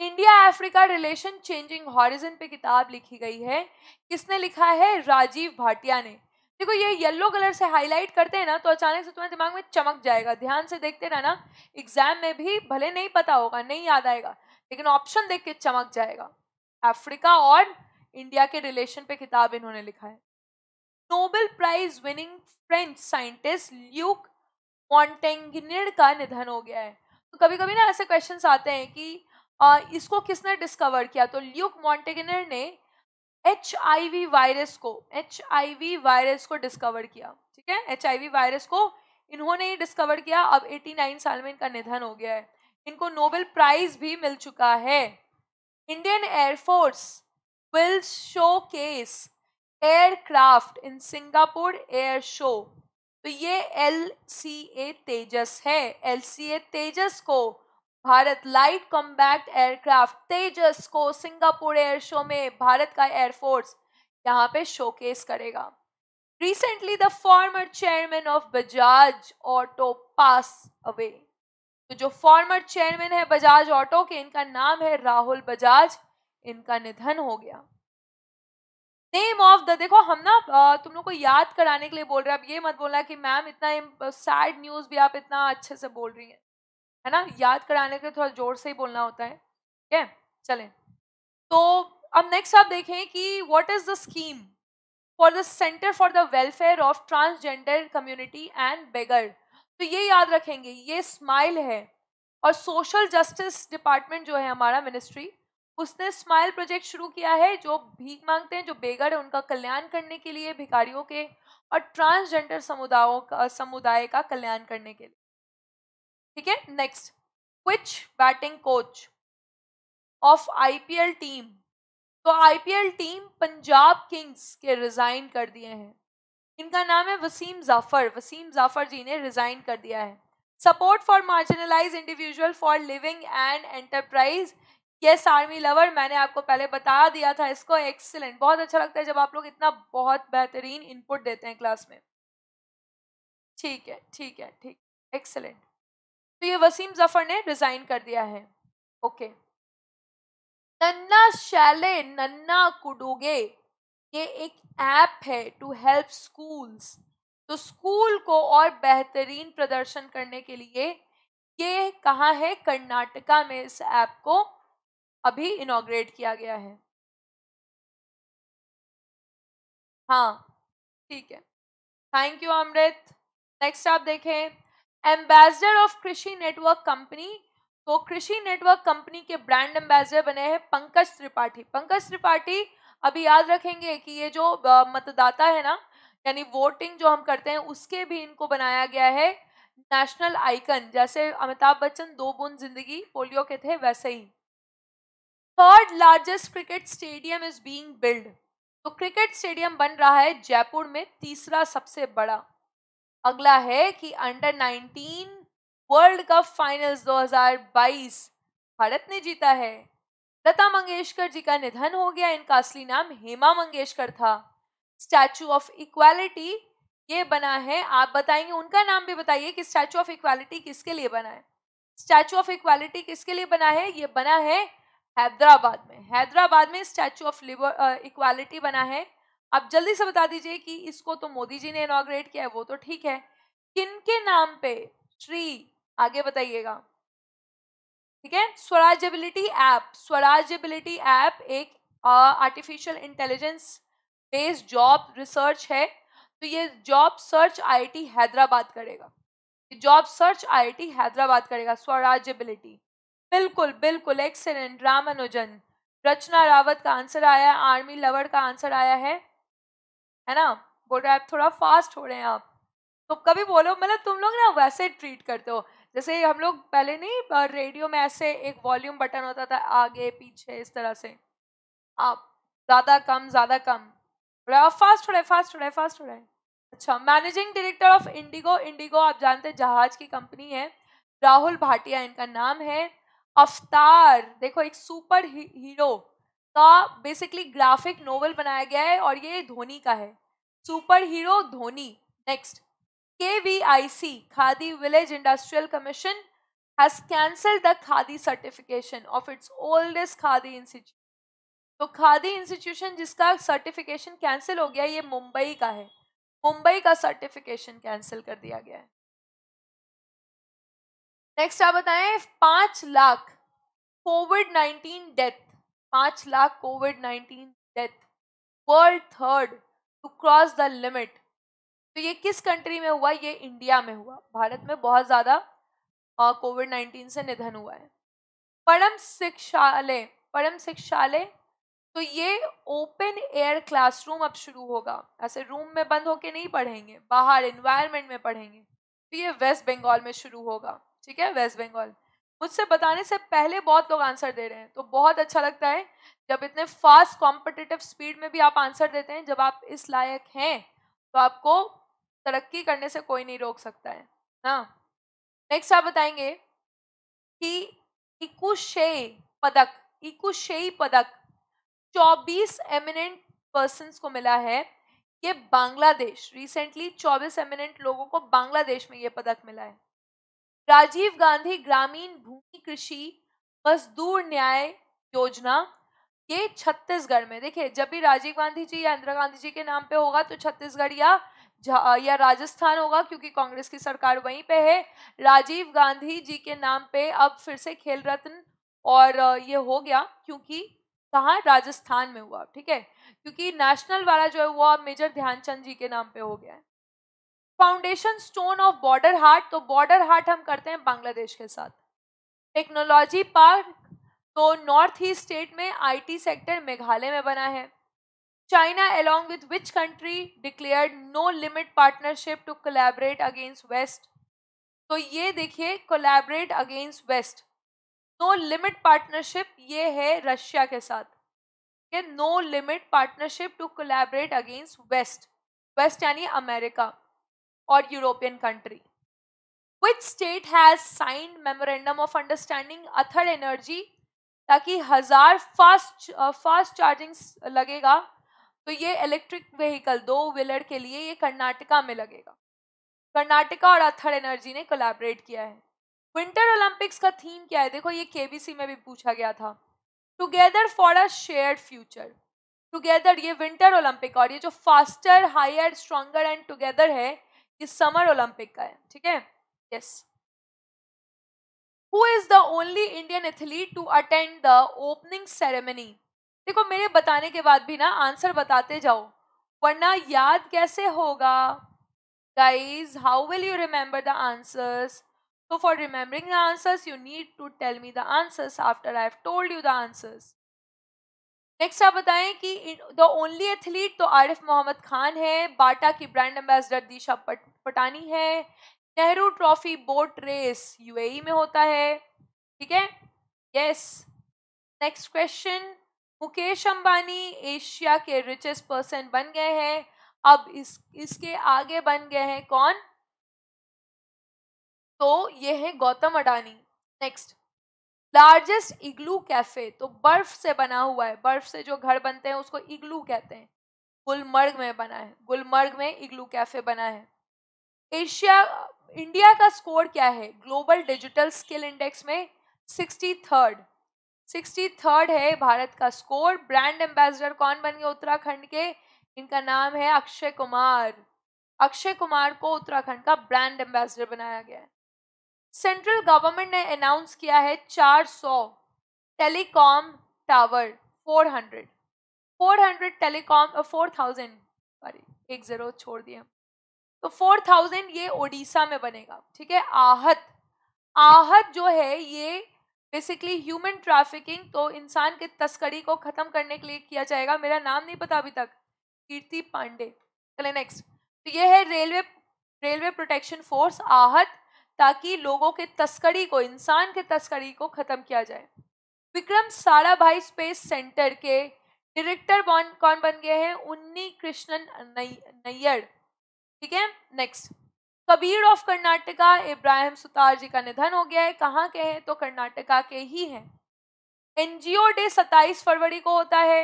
India Africa relation changing horizon पे किताब लिखी गई है किसने लिखा है राजीव भाटिया ने देखो ये येलो कलर से हाईलाइट करते हैं ना तो अचानक से तुम्हारे दिमाग में चमक जाएगा ध्यान से देखते रहना एग्जाम में भी भले नहीं पता होगा नहीं याद आएगा लेकिन ऑप्शन देख के चमक जाएगा अफ्रीका और इंडिया के रिलेशन पे किताब इन्होंने लिखा है Nobel prize winning French scientist Luc Montagnier का निधन हो गया है तो कभी कभी ना ऐसे क्वेश्चन आते हैं कि आ, इसको किसने डिस्कवर किया तो ल्यूक मॉन्टेगनर ने एच वायरस को एच वायरस को डिस्कवर किया ठीक है एच वायरस को इन्होंने ही डिस्कवर किया अब 89 साल में इनका निधन हो गया है इनको नोबेल प्राइज भी मिल चुका है Indian air force will showcase aircraft in Singapore air show तो ये एल सी ए तेजस है एल सी ए तेजस को Bharat light combat aircraft Tejas को सिंगापुर एयर शो में भारत का एयरफोर्स यहाँ पे शोकेस करेगा recently the former chairman of Bajaj auto pass away तो जो फॉर्मर चेयरमैन है बजाज ऑटो के इनका नाम है राहुल बजाज इनका निधन हो गया नेम ऑफ द देखो हम ना तुम लोग को याद कराने के लिए बोल रहे हैं अब ये मत बोलना कि मैम इतना सैड न्यूज़ भी आप इतना अच्छे से बोल रही हैं है ना याद कराने के लिए थोड़ा जोर से ही बोलना होता है ठीक है चलें तो अब नेक्स्ट आप देखें कि what is the scheme for the centre for the welfare of transgender community and beggar तो ये याद रखेंगे ये स्माइल है और सोशल जस्टिस डिपार्टमेंट जो है हमारा मिनिस्ट्री उसने स्माइल प्रोजेक्ट शुरू किया है जो भीख मांगते हैं जो बेगर है उनका कल्याण करने के लिए भिखारियों के और ट्रांसजेंडर समुदायों का समुदाय का कल्याण करने के लिए ठीक है next which batting coach of IPL team तो आईपीएल टीम पंजाब किंग्स के रिजाइन कर दिए हैं इनका नाम है वसीम जाफर वसीम जाफर जी ने रिजाइन कर दिया है support for marginalise individual for living and enterprise yes army lover मैंने आपको पहले बता दिया था इसको एक्सीलेंट बहुत अच्छा लगता है जब आप लोग इतना बहुत बेहतरीन इनपुट देते हैं क्लास में ठीक है ठीक है ठीक एक्सेलेंट तो ये वसीम जफर ने रिजाइन कर दिया है ओके नन्ना शैले नन्ना कुडोगे ये एक ऐप है टू हेल्प स्कूल्स तो स्कूल को और बेहतरीन प्रदर्शन करने के लिए ये कहाँ है कर्नाटका में इस ऐप को अभी इनोग्रेट किया गया है हाँ ठीक है थैंक यू अमृत नेक्स्ट आप देखें ambassador of Krishi network company तो कृषि नेटवर्क कंपनी के ब्रांड एम्बेसडर बने हैं पंकज त्रिपाठी पंकज त्रिपाठी अभी याद रखेंगे कि ये जो मतदाता है ना यानी वोटिंग जो हम करते हैं उसके भी इनको बनाया गया है नेशनल आइकन जैसे अमिताभ बच्चन दो बूंद जिंदगी पोलियो के थे वैसे ही third largest cricket stadium is being build तो क्रिकेट स्टेडियम बन रहा है जयपुर में तीसरा सबसे बड़ा अगला है कि under 19 world cup finals 2022 Bharat ने जीता है लता मंगेशकर जी का निधन हो गया इनका असली नाम हेमा मंगेशकर था स्टैचू ऑफ इक्वालिटी ये बना है आप बताएंगे उनका नाम भी बताइए कि स्टैचू ऑफ इक्वालिटी किसके लिए बना है स्टैचू ऑफ इक्वालिटी किसके लिए बना है ये बना है हैदराबाद में हैदराबाद में स्टैचू ऑफ इक्वालिटी बना है आप जल्दी से बता दीजिए कि इसको तो मोदी जी ने इनाग्रेट किया है वो तो ठीक है किन के नाम पे श्री आगे बताइएगा ठीक है स्वराजेबिलिटी ऐप स्वराजेबिलिटी ऐप एक artificial intelligence based job research है तो ये जॉब सर्च आईआईटी हैदराबाद करेगा जॉब सर्च आईआईटी हैदराबाद करेगा स्वराजेबिलिटी बिल्कुल बिल्कुल एक्सेलेंट रामानुजन रचना रावत का आंसर आया आर्मी लवर का आंसर आया है है ना बोल रहा है आप थोड़ा फास्ट हो रहे हैं आप तो कभी बोलो मतलब तुम लोग ना वैसे ट्रीट करते हो जैसे हम लोग पहले नहीं रेडियो में ऐसे एक वॉल्यूम बटन होता था आगे पीछे इस तरह से आप ज़्यादा कम ज़्यादा कम बोला आप फास्ट हो रहे फास्ट हो रहे फास्ट हो रहे अच्छा managing director of IndiGo IndiGo आप जानते हैं जहाज की कंपनी है राहुल भाटिया इनका नाम है अवतार देखो एक सुपर ही, हीरो का बेसिकली ग्राफिक नोवेल बनाया गया है और ये धोनी का है super hero Dhoni next K V I C khadi village industrial commission has cancel the khadi certification of its oldest khadi institute तो खादी इंस्टीट्यूशन जिसका सर्टिफिकेशन कैंसिल हो गया ये मुंबई का है मुंबई का सर्टिफिकेशन कैंसिल कर दिया गया है नेक्स्ट आप बताएं पांच लाख कोविड नाइन्टीन डेथ पांच lakh covid nineteen death world third to cross the limit तो ये किस कंट्री में हुआ ये इंडिया में हुआ भारत में बहुत ज़्यादा कोविड नाइन्टीन से निधन हुआ है परम शिक्षालय परम शिक्षालय तो ये ओपन एयर क्लासरूम अब शुरू होगा ऐसे रूम में बंद होके नहीं पढ़ेंगे बाहर इन्वायरमेंट में पढ़ेंगे तो ये वेस्ट बंगाल में शुरू होगा ठीक है वेस्ट बंगाल मुझसे बताने से पहले बहुत लोग आंसर दे रहे हैं तो बहुत अच्छा लगता है जब इतने फास्ट कॉम्पिटिटिव स्पीड में भी आप आंसर देते हैं जब आप इस लायक हैं तो आपको तरक्की करने से कोई नहीं रोक सकता है ना नेक्स्ट आप बताएंगे कि इकुशे पदक इकुशेई पदक 24 एमिनेंट पर्सन को मिला है ये बांग्लादेश रिसेंटली 24 एमिनेंट लोगों को बांग्लादेश में ये पदक मिला है राजीव गांधी ग्रामीण भूमि कृषि मजदूर न्याय योजना ये छत्तीसगढ़ में देखिए जब भी राजीव गांधी जी या इंदिरा गांधी जी के नाम पे होगा तो छत्तीसगढ़ या या राजस्थान होगा क्योंकि कांग्रेस की सरकार वहीं पे है राजीव गांधी जी के नाम पे अब फिर से खेल रत्न और ये हो गया क्योंकि कहाँ राजस्थान में हुआ ठीक है क्योंकि नेशनल वाला जो है वो अब मेजर ध्यानचंद जी के नाम पे हो गया है foundation stone of border haat तो बॉर्डर हार्ट हम करते हैं बांग्लादेश के साथ टेक्नोलॉजी पार्क तो नॉर्थ ईस्ट स्टेट में आईटी सेक्टर मेघालय में बना है China along with which country declared no limit partnership to collaborate against west तो ये देखिए collaborate against west no limit partnership ये है रशिया के साथ no limit partnership to collaborate against west west यानी अमेरिका और European country which state has sign memorandum of understanding अथर्ड एनर्जी ताकि हजार फास्ट फास्ट चार्जिंग लगेगा तो ये इलेक्ट्रिक व्हीकल दो व्हीलर के लिए ये कर्नाटका में लगेगा कर्नाटका और अथर्ड एनर्जी ने कोलैबोरेट किया है विंटर ओलंपिक्स का थीम क्या है देखो ये केबीसी में भी पूछा गया था together for a shared future together ये विंटर ओलंपिक और ये जो faster higher stronger and together है ये समर ओलंपिक का है ठीक है yes who is the only Indian athlete to attend the opening ceremony देखो मेरे बताने के बाद भी ना आंसर बताते जाओ वरना याद कैसे होगा guys how will you remember the answers तो for remembering the answers you need to tell me the answers after I have told you the answers next आप बताएं कि द ओनली एथलीट तो आरिफ मोहम्मद खान है बाटा की ब्रांड एम्बेसडर दिशा पट पटानी है Nehru trophy boat race UAE में होता है ठीक है yes next question Mukesh Ambani Asia के रिचेस्ट पर्सन बन गए हैं अब इस इसके आगे बन गए हैं कौन तो ये है Gautam Adani next largest igloo cafe तो बर्फ से बना हुआ है बर्फ से जो घर बनते हैं उसको इग्लू कहते हैं गुलमर्ग में बना है गुलमर्ग में इग्लू कैफे बना है एशिया इंडिया का स्कोर क्या है ग्लोबल डिजिटल स्किल इंडेक्स में सिक्सटी थर्ड सिक्सटी थर्ड है भारत का स्कोर ब्रांड एम्बेसडर कौन बन गए उत्तराखंड के इनका नाम है अक्षय कुमार अक्षय कुमार को उत्तराखंड का ब्रांड एम्बेसडर बनाया गया है सेंट्रल गवर्नमेंट ने अनाउंस किया है 400 telecom tower 400 400 telecom four thousand sorry एक ज़ीरो छोड़ दिया तो फोर थाउजेंड ये ओडिशा में बनेगा ठीक है आहत आहत जो है ये बेसिकली ह्यूमन ट्रैफिकिंग तो इंसान के तस्करी को ख़त्म करने के लिए किया जाएगा मेरा नाम नहीं पता अभी तक कीर्ति पांडे चले नेक्स्ट तो ये है रेलवे रेलवे प्रोटेक्शन फोर्स आहत ताकि लोगों के तस्करी को इंसान के तस्करी को ख़त्म किया जाए विक्रम साराभाई स्पेस सेंटर के डायरेक्टर कौन बन गए हैं उन्नी कृष्णन नैयर ठीक है नेक्स्ट कबीर ऑफ कर्नाटका इब्राहिम सुतार जी का निधन हो गया है कहाँ के हैं तो कर्नाटका के ही हैं एनजीओ डे 27 फरवरी को होता है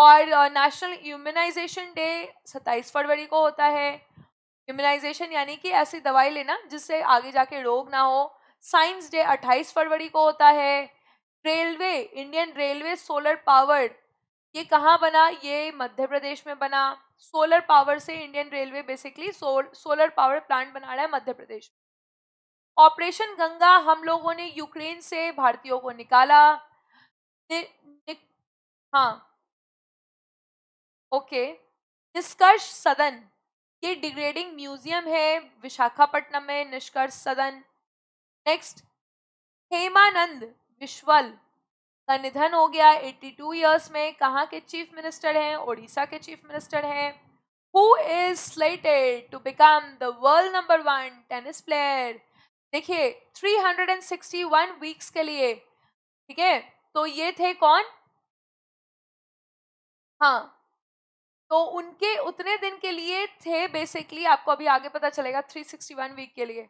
और नेशनल ह्यूमनाइजेशन डे 27 फरवरी को होता है ह्यूमनाइजेशन यानी कि ऐसी दवाई लेना जिससे आगे जाके रोग ना हो साइंस डे 28 फरवरी को होता है railway Indian railway solar power ये कहाँ बना ये मध्य प्रदेश में बना सोलर पावर से Indian railway basically sol solar power plant बना रहा है मध्य प्रदेश ऑपरेशन गंगा हम लोगों ने यूक्रेन से भारतीयों को निकाला नि, नि, हाँ ओके निष्कर्ष सदन ये डिग्रेडिंग म्यूजियम है विशाखापट्टनम में निष्कर्ष सदन नेक्स्ट हेमानंद विश्वल का निधन हो गया 82 इयर्स में कहाँ के चीफ मिनिस्टर हैं ओडिशा के चीफ मिनिस्टर हैं who is slated to become the world number one tennis player देखिए 361 वीक्स के लिए ठीक है तो ये थे कौन हाँ तो उनके उतने दिन के लिए थे बेसिकली आपको अभी आगे पता चलेगा 361 वीक के लिए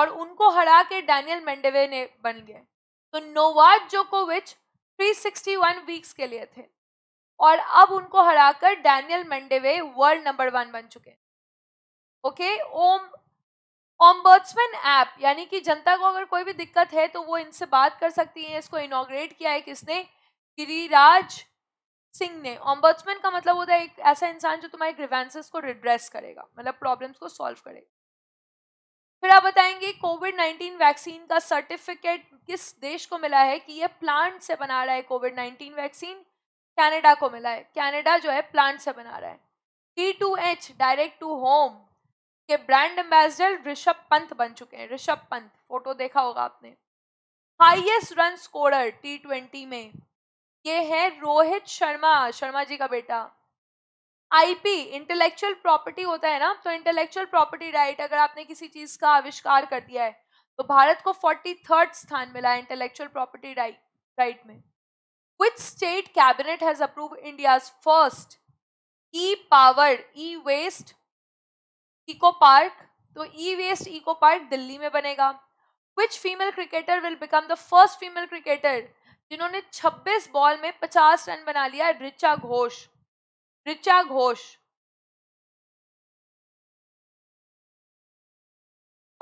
और उनको हरा के डैनियल मेंडेवे ने बन गए तो नोवाक जोकोविच 361 वीक्स के लिए थे और अब उनको हराकर Daniel Medvedev world number one बन चुके हैं ओके ओम ओम्बर्ट्समैन ऐप यानी कि जनता को अगर कोई भी दिक्कत है तो वो इनसे बात कर सकती है इसको इनोग्रेट किया है किसने गिरिराज सिंह ने ओम्बर्ट्समैन का मतलब होता है एक ऐसा इंसान जो तुम्हारे ग्रीवेंसेस को रिड्रेस करेगा मतलब प्रॉब्लम्स को सॉल्व करेगा फिर आप बताएंगे कोविड 19 वैक्सीन का सर्टिफिकेट किस देश को मिला है कि ये प्लांट से बना रहा है कोविड 19 वैक्सीन कनाडा को मिला है कनाडा जो है प्लांट से बना रहा है T two H direct to home के ब्रांड एम्बेसडर ऋषभ पंत बन चुके हैं ऋषभ पंत फोटो देखा होगा आपने highest run scorer T twenty में ये है रोहित शर्मा शर्मा जी का बेटा आईपी इंटेलेक्चुअल प्रॉपर्टी होता है ना तो इंटेलेक्चुअल प्रॉपर्टी राइट अगर आपने किसी चीज का आविष्कार कर दिया है तो भारत को फोर्टी थर्ड स्थान मिला है इंटेलेक्चुअल प्रॉपर्टी राइट राइट में which state cabinet has approve India first E power E waste eco park तो E waste eco park Delhi में बनेगा which female cricketer will become the first female cricketer जिन्होंने 26 ball में 50 run बना लिया रिचा घोष ऋचा घोष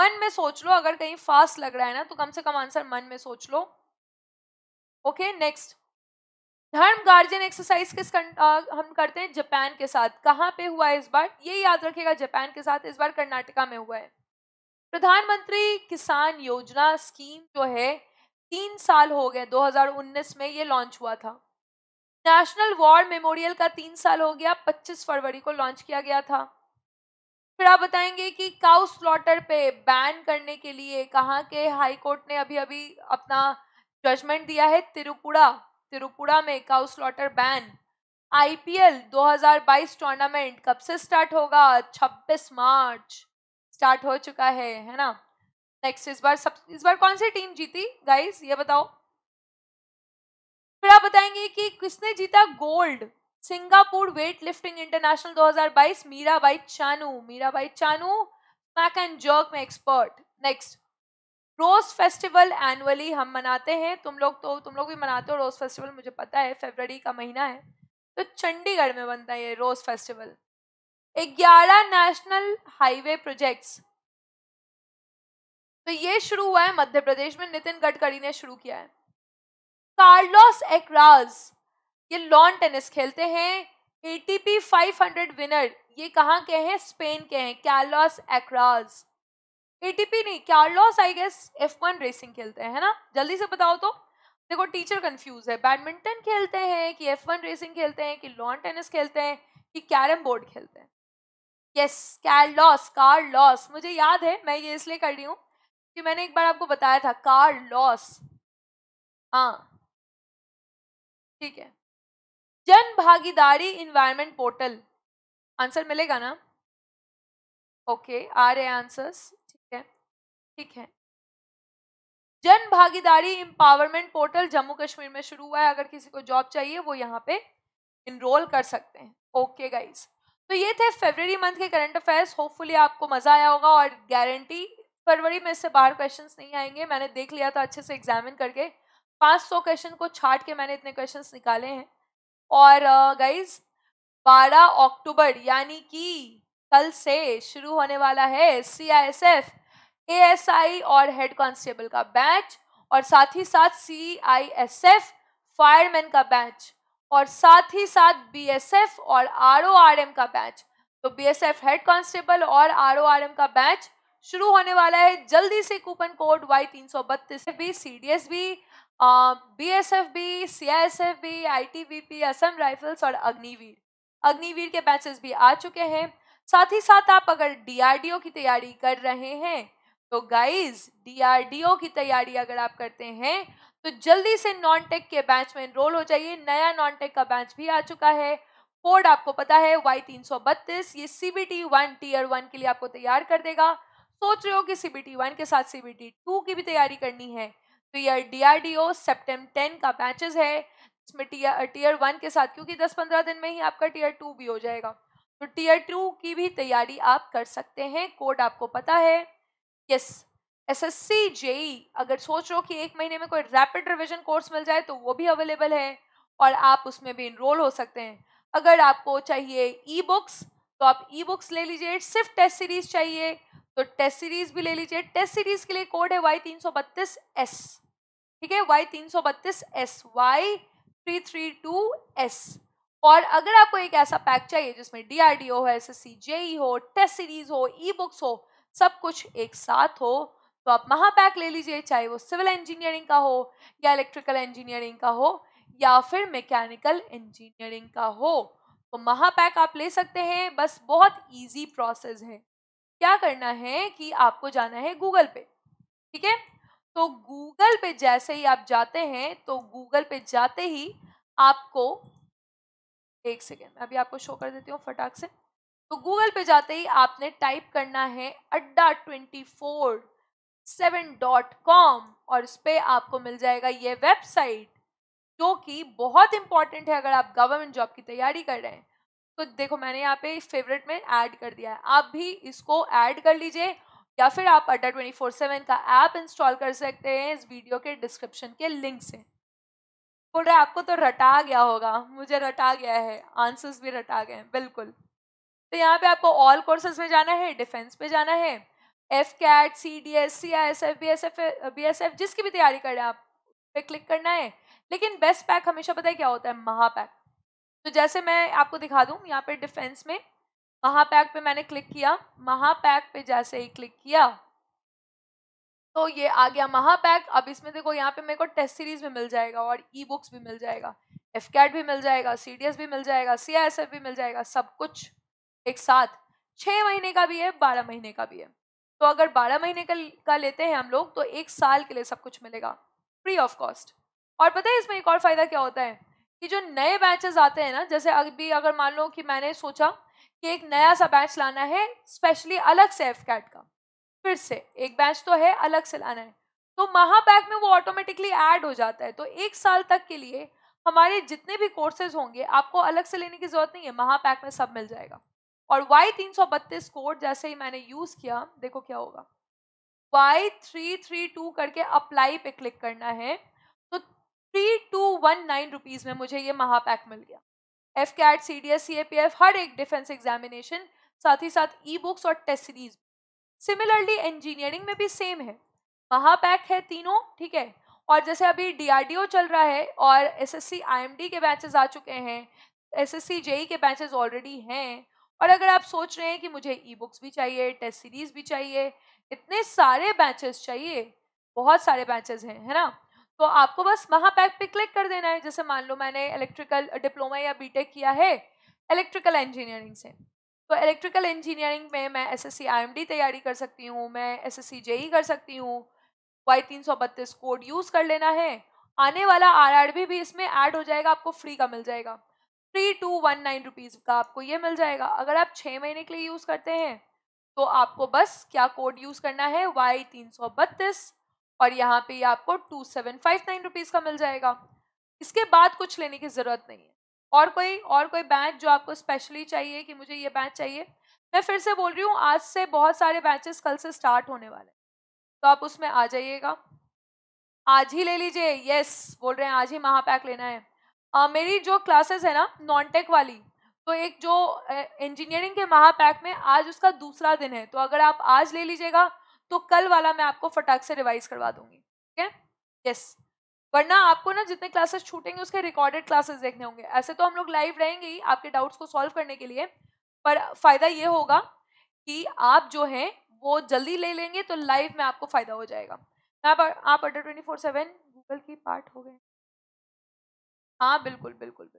मन में सोच लो अगर कहीं फास्ट लग रहा है ना तो कम से कम आंसर मन में सोच लो okay next Dharma guardian exercise किस कर, आ, हम करते हैं जापान के साथ कहाँ पे हुआ है इस बार ये याद रखेगा जापान के साथ इस बार कर्नाटका में हुआ है प्रधानमंत्री किसान योजना स्कीम जो है तीन साल हो गए 2019 में ये लॉन्च हुआ था नेशनल वॉर मेमोरियल का तीन साल हो गया 25 फरवरी को लॉन्च किया गया था फिर आप बताएंगे कि काउ स्लॉटर पे बैन करने के लिए कहाँ के हाई कोर्ट ने अभी अभी अपना जजमेंट दिया है तिरुपुरा तिरुपुरा में cow slaughter ban IPL 2022 tournament कब से स्टार्ट होगा 26 मार्च स्टार्ट हो चुका है है ना नेक्स्ट इस बार सब इस बार कौन सी टीम जीती गाइस ये बताओ फिर आप बताएंगे कि किसने जीता gold Singapore weight lifting international 2022 Mirabai Chanu Mirabai Chanu मैक एंड जर्क में expert next rose festival annually हम मनाते हैं तुम लोग तो तुम लोग भी मनाते हो रोज फेस्टिवल मुझे पता है फेबररी का महीना है तो चंडीगढ़ में बनता है ये रोज फेस्टिवल ग्यारह नेशनल हाईवे प्रोजेक्ट्स तो ये शुरू हुआ है मध्य प्रदेश में नितिन गडकरी ने शुरू किया है कार्लोस एक्राज ये लॉन टेनिस खेलते हैं फाइव 500 विनर ये कहाँ के हैं स्पेन के हैं कार्लोस एक्राज एटीपी नहीं Carlos I guess F one racing खेलते हैं ना जल्दी से बताओ तो देखो टीचर कंफ्यूज है बैडमिंटन खेलते हैं कि एफ वन रेसिंग खेलते हैं कि लॉन टेनिस खेलते हैं कि कैरम बोर्ड खेलते हैं yes Carlos Carlos मुझे याद है मैं ये इसलिए कर रही हूँ कि मैंने एक बार आपको बताया था कार लॉस हाँ ठीक है जन भागीदारी इन्वायरमेंट पोर्टल आंसर मिलेगा ना ओके आ रहे आंसर्स ठीक है ठीक है जन भागीदारी इम्पावरमेंट पोर्टल जम्मू कश्मीर में शुरू हुआ है अगर किसी को जॉब चाहिए वो यहाँ पे इनरोल कर सकते हैं ओके गाइस गाइज तो ये थे फेबररी मंथ के करंट अफेयर्स होपफुली आपको मज़ा आया होगा और गारंटी फरवरी में इससे बाहर क्वेश्चंस नहीं आएंगे मैंने देख लिया था अच्छे से एग्जामिन करके पाँच सौ क्वेश्चन को छाट के मैंने इतने क्वेश्चन निकाले हैं और गाइज बारह अक्टूबर यानी कि कल से शुरू होने वाला है C I S F A S I और हेड कांस्टेबल का बैच और साथ ही साथ C I S F fireman का बैच और साथ ही साथ बी एस एफ और आर ओ आर एम का बैच तो B S F head constable और आर ओ आर एम का बैच शुरू होने वाला है जल्दी से कूपन कोड वाई तीन सौ बत्तीस भी सी डी एस भी B S F B C I S F B I T B P Assam rifles और अग्निवीर अग्निवीर के बैचेस भी आ चुके हैं साथ ही साथ आप अगर ओ की तैयारी कर रहे हैं तो गाइज ओ की तैयारी अगर आप करते हैं तो जल्दी से नॉन टेक के बैच में इनरोल हो जाइए नया नॉन टेक का बैच भी आ चुका है कोड आपको पता है वाई तीन सौ बत्तीस ये C B T one tier one के लिए आपको तैयार कर देगा सोच रहे हो कि सी बी टी वन के साथ सी बी टी टू की भी तैयारी करनी है ईयर डीआरडीओ सेप्टेम टेन का बैचेस है इसमें टीयर टीयर वन के साथ क्योंकि दस पंद्रह दिन में ही आपका टीयर टू भी हो जाएगा तो टीयर टू की भी तैयारी आप कर सकते हैं कोड आपको पता है yes S S C JE अगर सोच रहे हो कि एक महीने में कोई रैपिड रिविजन कोर्स मिल जाए तो वो भी अवेलेबल है और आप उसमें भी इनरोल हो सकते हैं अगर आपको चाहिए ई बुक्स तो आप ई बुक्स ले लीजिए सिर्फ टेस्ट सीरीज चाहिए तो टेस्ट सीरीज भी ले लीजिए टेस्ट सीरीज के लिए कोड है वाई तीन सौ बत्तीस एस ठीक है वाई तीन सौ बत्तीस S Y three three two S और अगर आपको एक ऐसा पैक चाहिए जिसमें डी आर डी ओ हो एस एस सी जे ई हो टेस्ट सीरीज हो ई बुक्स हो सब कुछ एक साथ हो तो आप महापैक ले लीजिए चाहे वो सिविल इंजीनियरिंग का हो या इलेक्ट्रिकल इंजीनियरिंग का हो या फिर मैकेनिकल इंजीनियरिंग का हो तो महापैक आप ले सकते हैं बस बहुत इजी प्रोसेस है क्या करना है कि आपको जाना है गूगल पे ठीक है तो गूगल पे जैसे ही आप जाते हैं तो गूगल पे जाते ही आपको एक सेकेंड मैं अभी आपको शो कर देती हूँ फटाक से तो गूगल पे जाते ही आपने टाइप करना है Adda twenty four seven dot com और इस पर आपको मिल जाएगा ये वेबसाइट जो कि बहुत इंपॉर्टेंट है अगर आप गवर्नमेंट जॉब की तैयारी कर रहे हैं तो देखो मैंने यहाँ पे फेवरेट में ऐड कर दिया है आप भी इसको ऐड कर लीजिए या फिर आप अड्डा ट्वेंटी फोर सेवन का ऐप इंस्टॉल कर सकते हैं इस वीडियो के डिस्क्रिप्शन के लिंक से बोल रहे आपको तो रटा गया होगा मुझे रटा गया है आंसर्स भी रटा गए हैं बिल्कुल तो यहाँ पे आपको ऑल कोर्सेज में जाना है डिफेंस पे जाना है AFCAT C D S C I S F B S F B S F जिसकी भी तैयारी कर रहे हैं आप पे क्लिक करना है लेकिन बेस्ट पैक हमेशा पता है क्या होता है महापैक तो जैसे मैं आपको दिखा दूँ यहाँ पे डिफेंस में महापैक पे मैंने क्लिक किया महापैक पे जैसे ही क्लिक किया तो ये आ गया महापैक अब इसमें देखो यहाँ पे मेरे को टेस्ट सीरीज भी मिल जाएगा और ई बुक्स भी मिल जाएगा एफ कैट भी मिल जाएगा सी डी एस भी मिल जाएगा सी आई एस एफ भी मिल जाएगा सब कुछ एक साथ छः महीने का भी है बारह महीने का भी है तो अगर बारह महीने का, का लेते हैं हम लोग तो एक साल के लिए सब कुछ मिलेगा फ्री ऑफ कॉस्ट और पता है इसमें एक और फ़ायदा क्या होता है कि जो नए बैचेस आते हैं ना जैसे अभी अगर मान लो कि मैंने सोचा कि एक नया सा बैच लाना है स्पेशली अलग से एफ कैट का फिर से एक बैच तो है अलग से लाना है तो महापैक में वो ऑटोमेटिकली ऐड हो जाता है तो एक साल तक के लिए हमारे जितने भी कोर्सेज होंगे आपको अलग से लेने की जरूरत नहीं है महापैक में सब मिल जाएगा और वाई तीन सौ बत्तीस कोड जैसे ही मैंने यूज़ किया देखो क्या होगा वाई थ्री थ्री टू करके अप्लाई पे क्लिक करना है तो three two one nine rupees में मुझे ये महापैक मिल गया AFCAT C D S C A P F हर एक डिफेंस एग्जामिनेशन साथ ही साथ ई बुक्स और टेस्ट सीरीज सिमिलरली इंजीनियरिंग में भी सेम है महापैक है तीनों ठीक है और जैसे अभी डी चल रहा है और एस एस के बैचेस आ चुके हैं एस जेई e के बैचेस ऑलरेडी हैं और अगर आप सोच रहे हैं कि मुझे ई बुक्स भी चाहिए टेस्ट सीरीज भी चाहिए इतने सारे बैचेस चाहिए बहुत सारे बैचेस हैं है ना तो आपको बस महापैक पे क्लिक कर देना है जैसे मान लो मैंने इलेक्ट्रिकल डिप्लोमा या बीटेक किया है इलेक्ट्रिकल इंजीनियरिंग से तो इलेक्ट्रिकल इंजीनियरिंग में मैं एस एस तैयारी कर सकती हूँ मैं एस एस e कर सकती हूँ वाई तीन सौ बत्तीस कोड यूज़ कर लेना है आने वाला आर भी, भी इसमें ऐड हो जाएगा आपको फ्री का मिल जाएगा three two one nine rupees का आपको ये मिल जाएगा अगर आप छः महीने के लिए यूज़ करते हैं तो आपको बस क्या कोड यूज़ करना है वाई तीन सौ बत्तीस और यहाँ पे आपको two seven five nine rupees का मिल जाएगा इसके बाद कुछ लेने की ज़रूरत नहीं है और कोई और कोई बैच जो आपको स्पेशली चाहिए कि मुझे ये बैच चाहिए मैं फिर से बोल रही हूँ आज से बहुत सारे बैचेस कल से स्टार्ट होने वाले तो आप उसमें आ जाइएगा आज ही ले लीजिए यस बोल रहे हैं आज ही महापैक लेना है आ, मेरी जो क्लासेस है ना नॉन टेक वाली तो एक जो इंजीनियरिंग के महापैक में आज उसका दूसरा दिन है तो अगर आप आज ले लीजिएगा तो कल वाला मैं आपको फटाक से रिवाइज करवा दूंगी ठीक है यस वरना आपको ना जितने क्लासेस छूटेंगे उसके रिकॉर्डेड क्लासेस देखने होंगे ऐसे तो हम लोग लाइव रहेंगे ही आपके डाउट्स को सॉल्व करने के लिए पर फ़ायदा ये होगा कि आप जो हैं वो जल्दी ले लेंगे तो लाइव में आपको फ़ायदा हो जाएगा आप आप under twenty four seven Google की पार्ट हो गए हाँ बिल्कुल बिल्कुल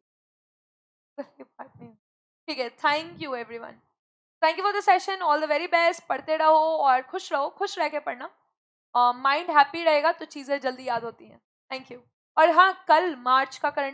बिल्कुल ठीक है thank you every thank you for the session all the very best पढ़ते रहो और खुश रहो खुश रह के पढ़ना माइंड हैप्पी रहेगा तो चीज़ें जल्दी याद होती हैं थैंक यू और हाँ कल मार्च का करंट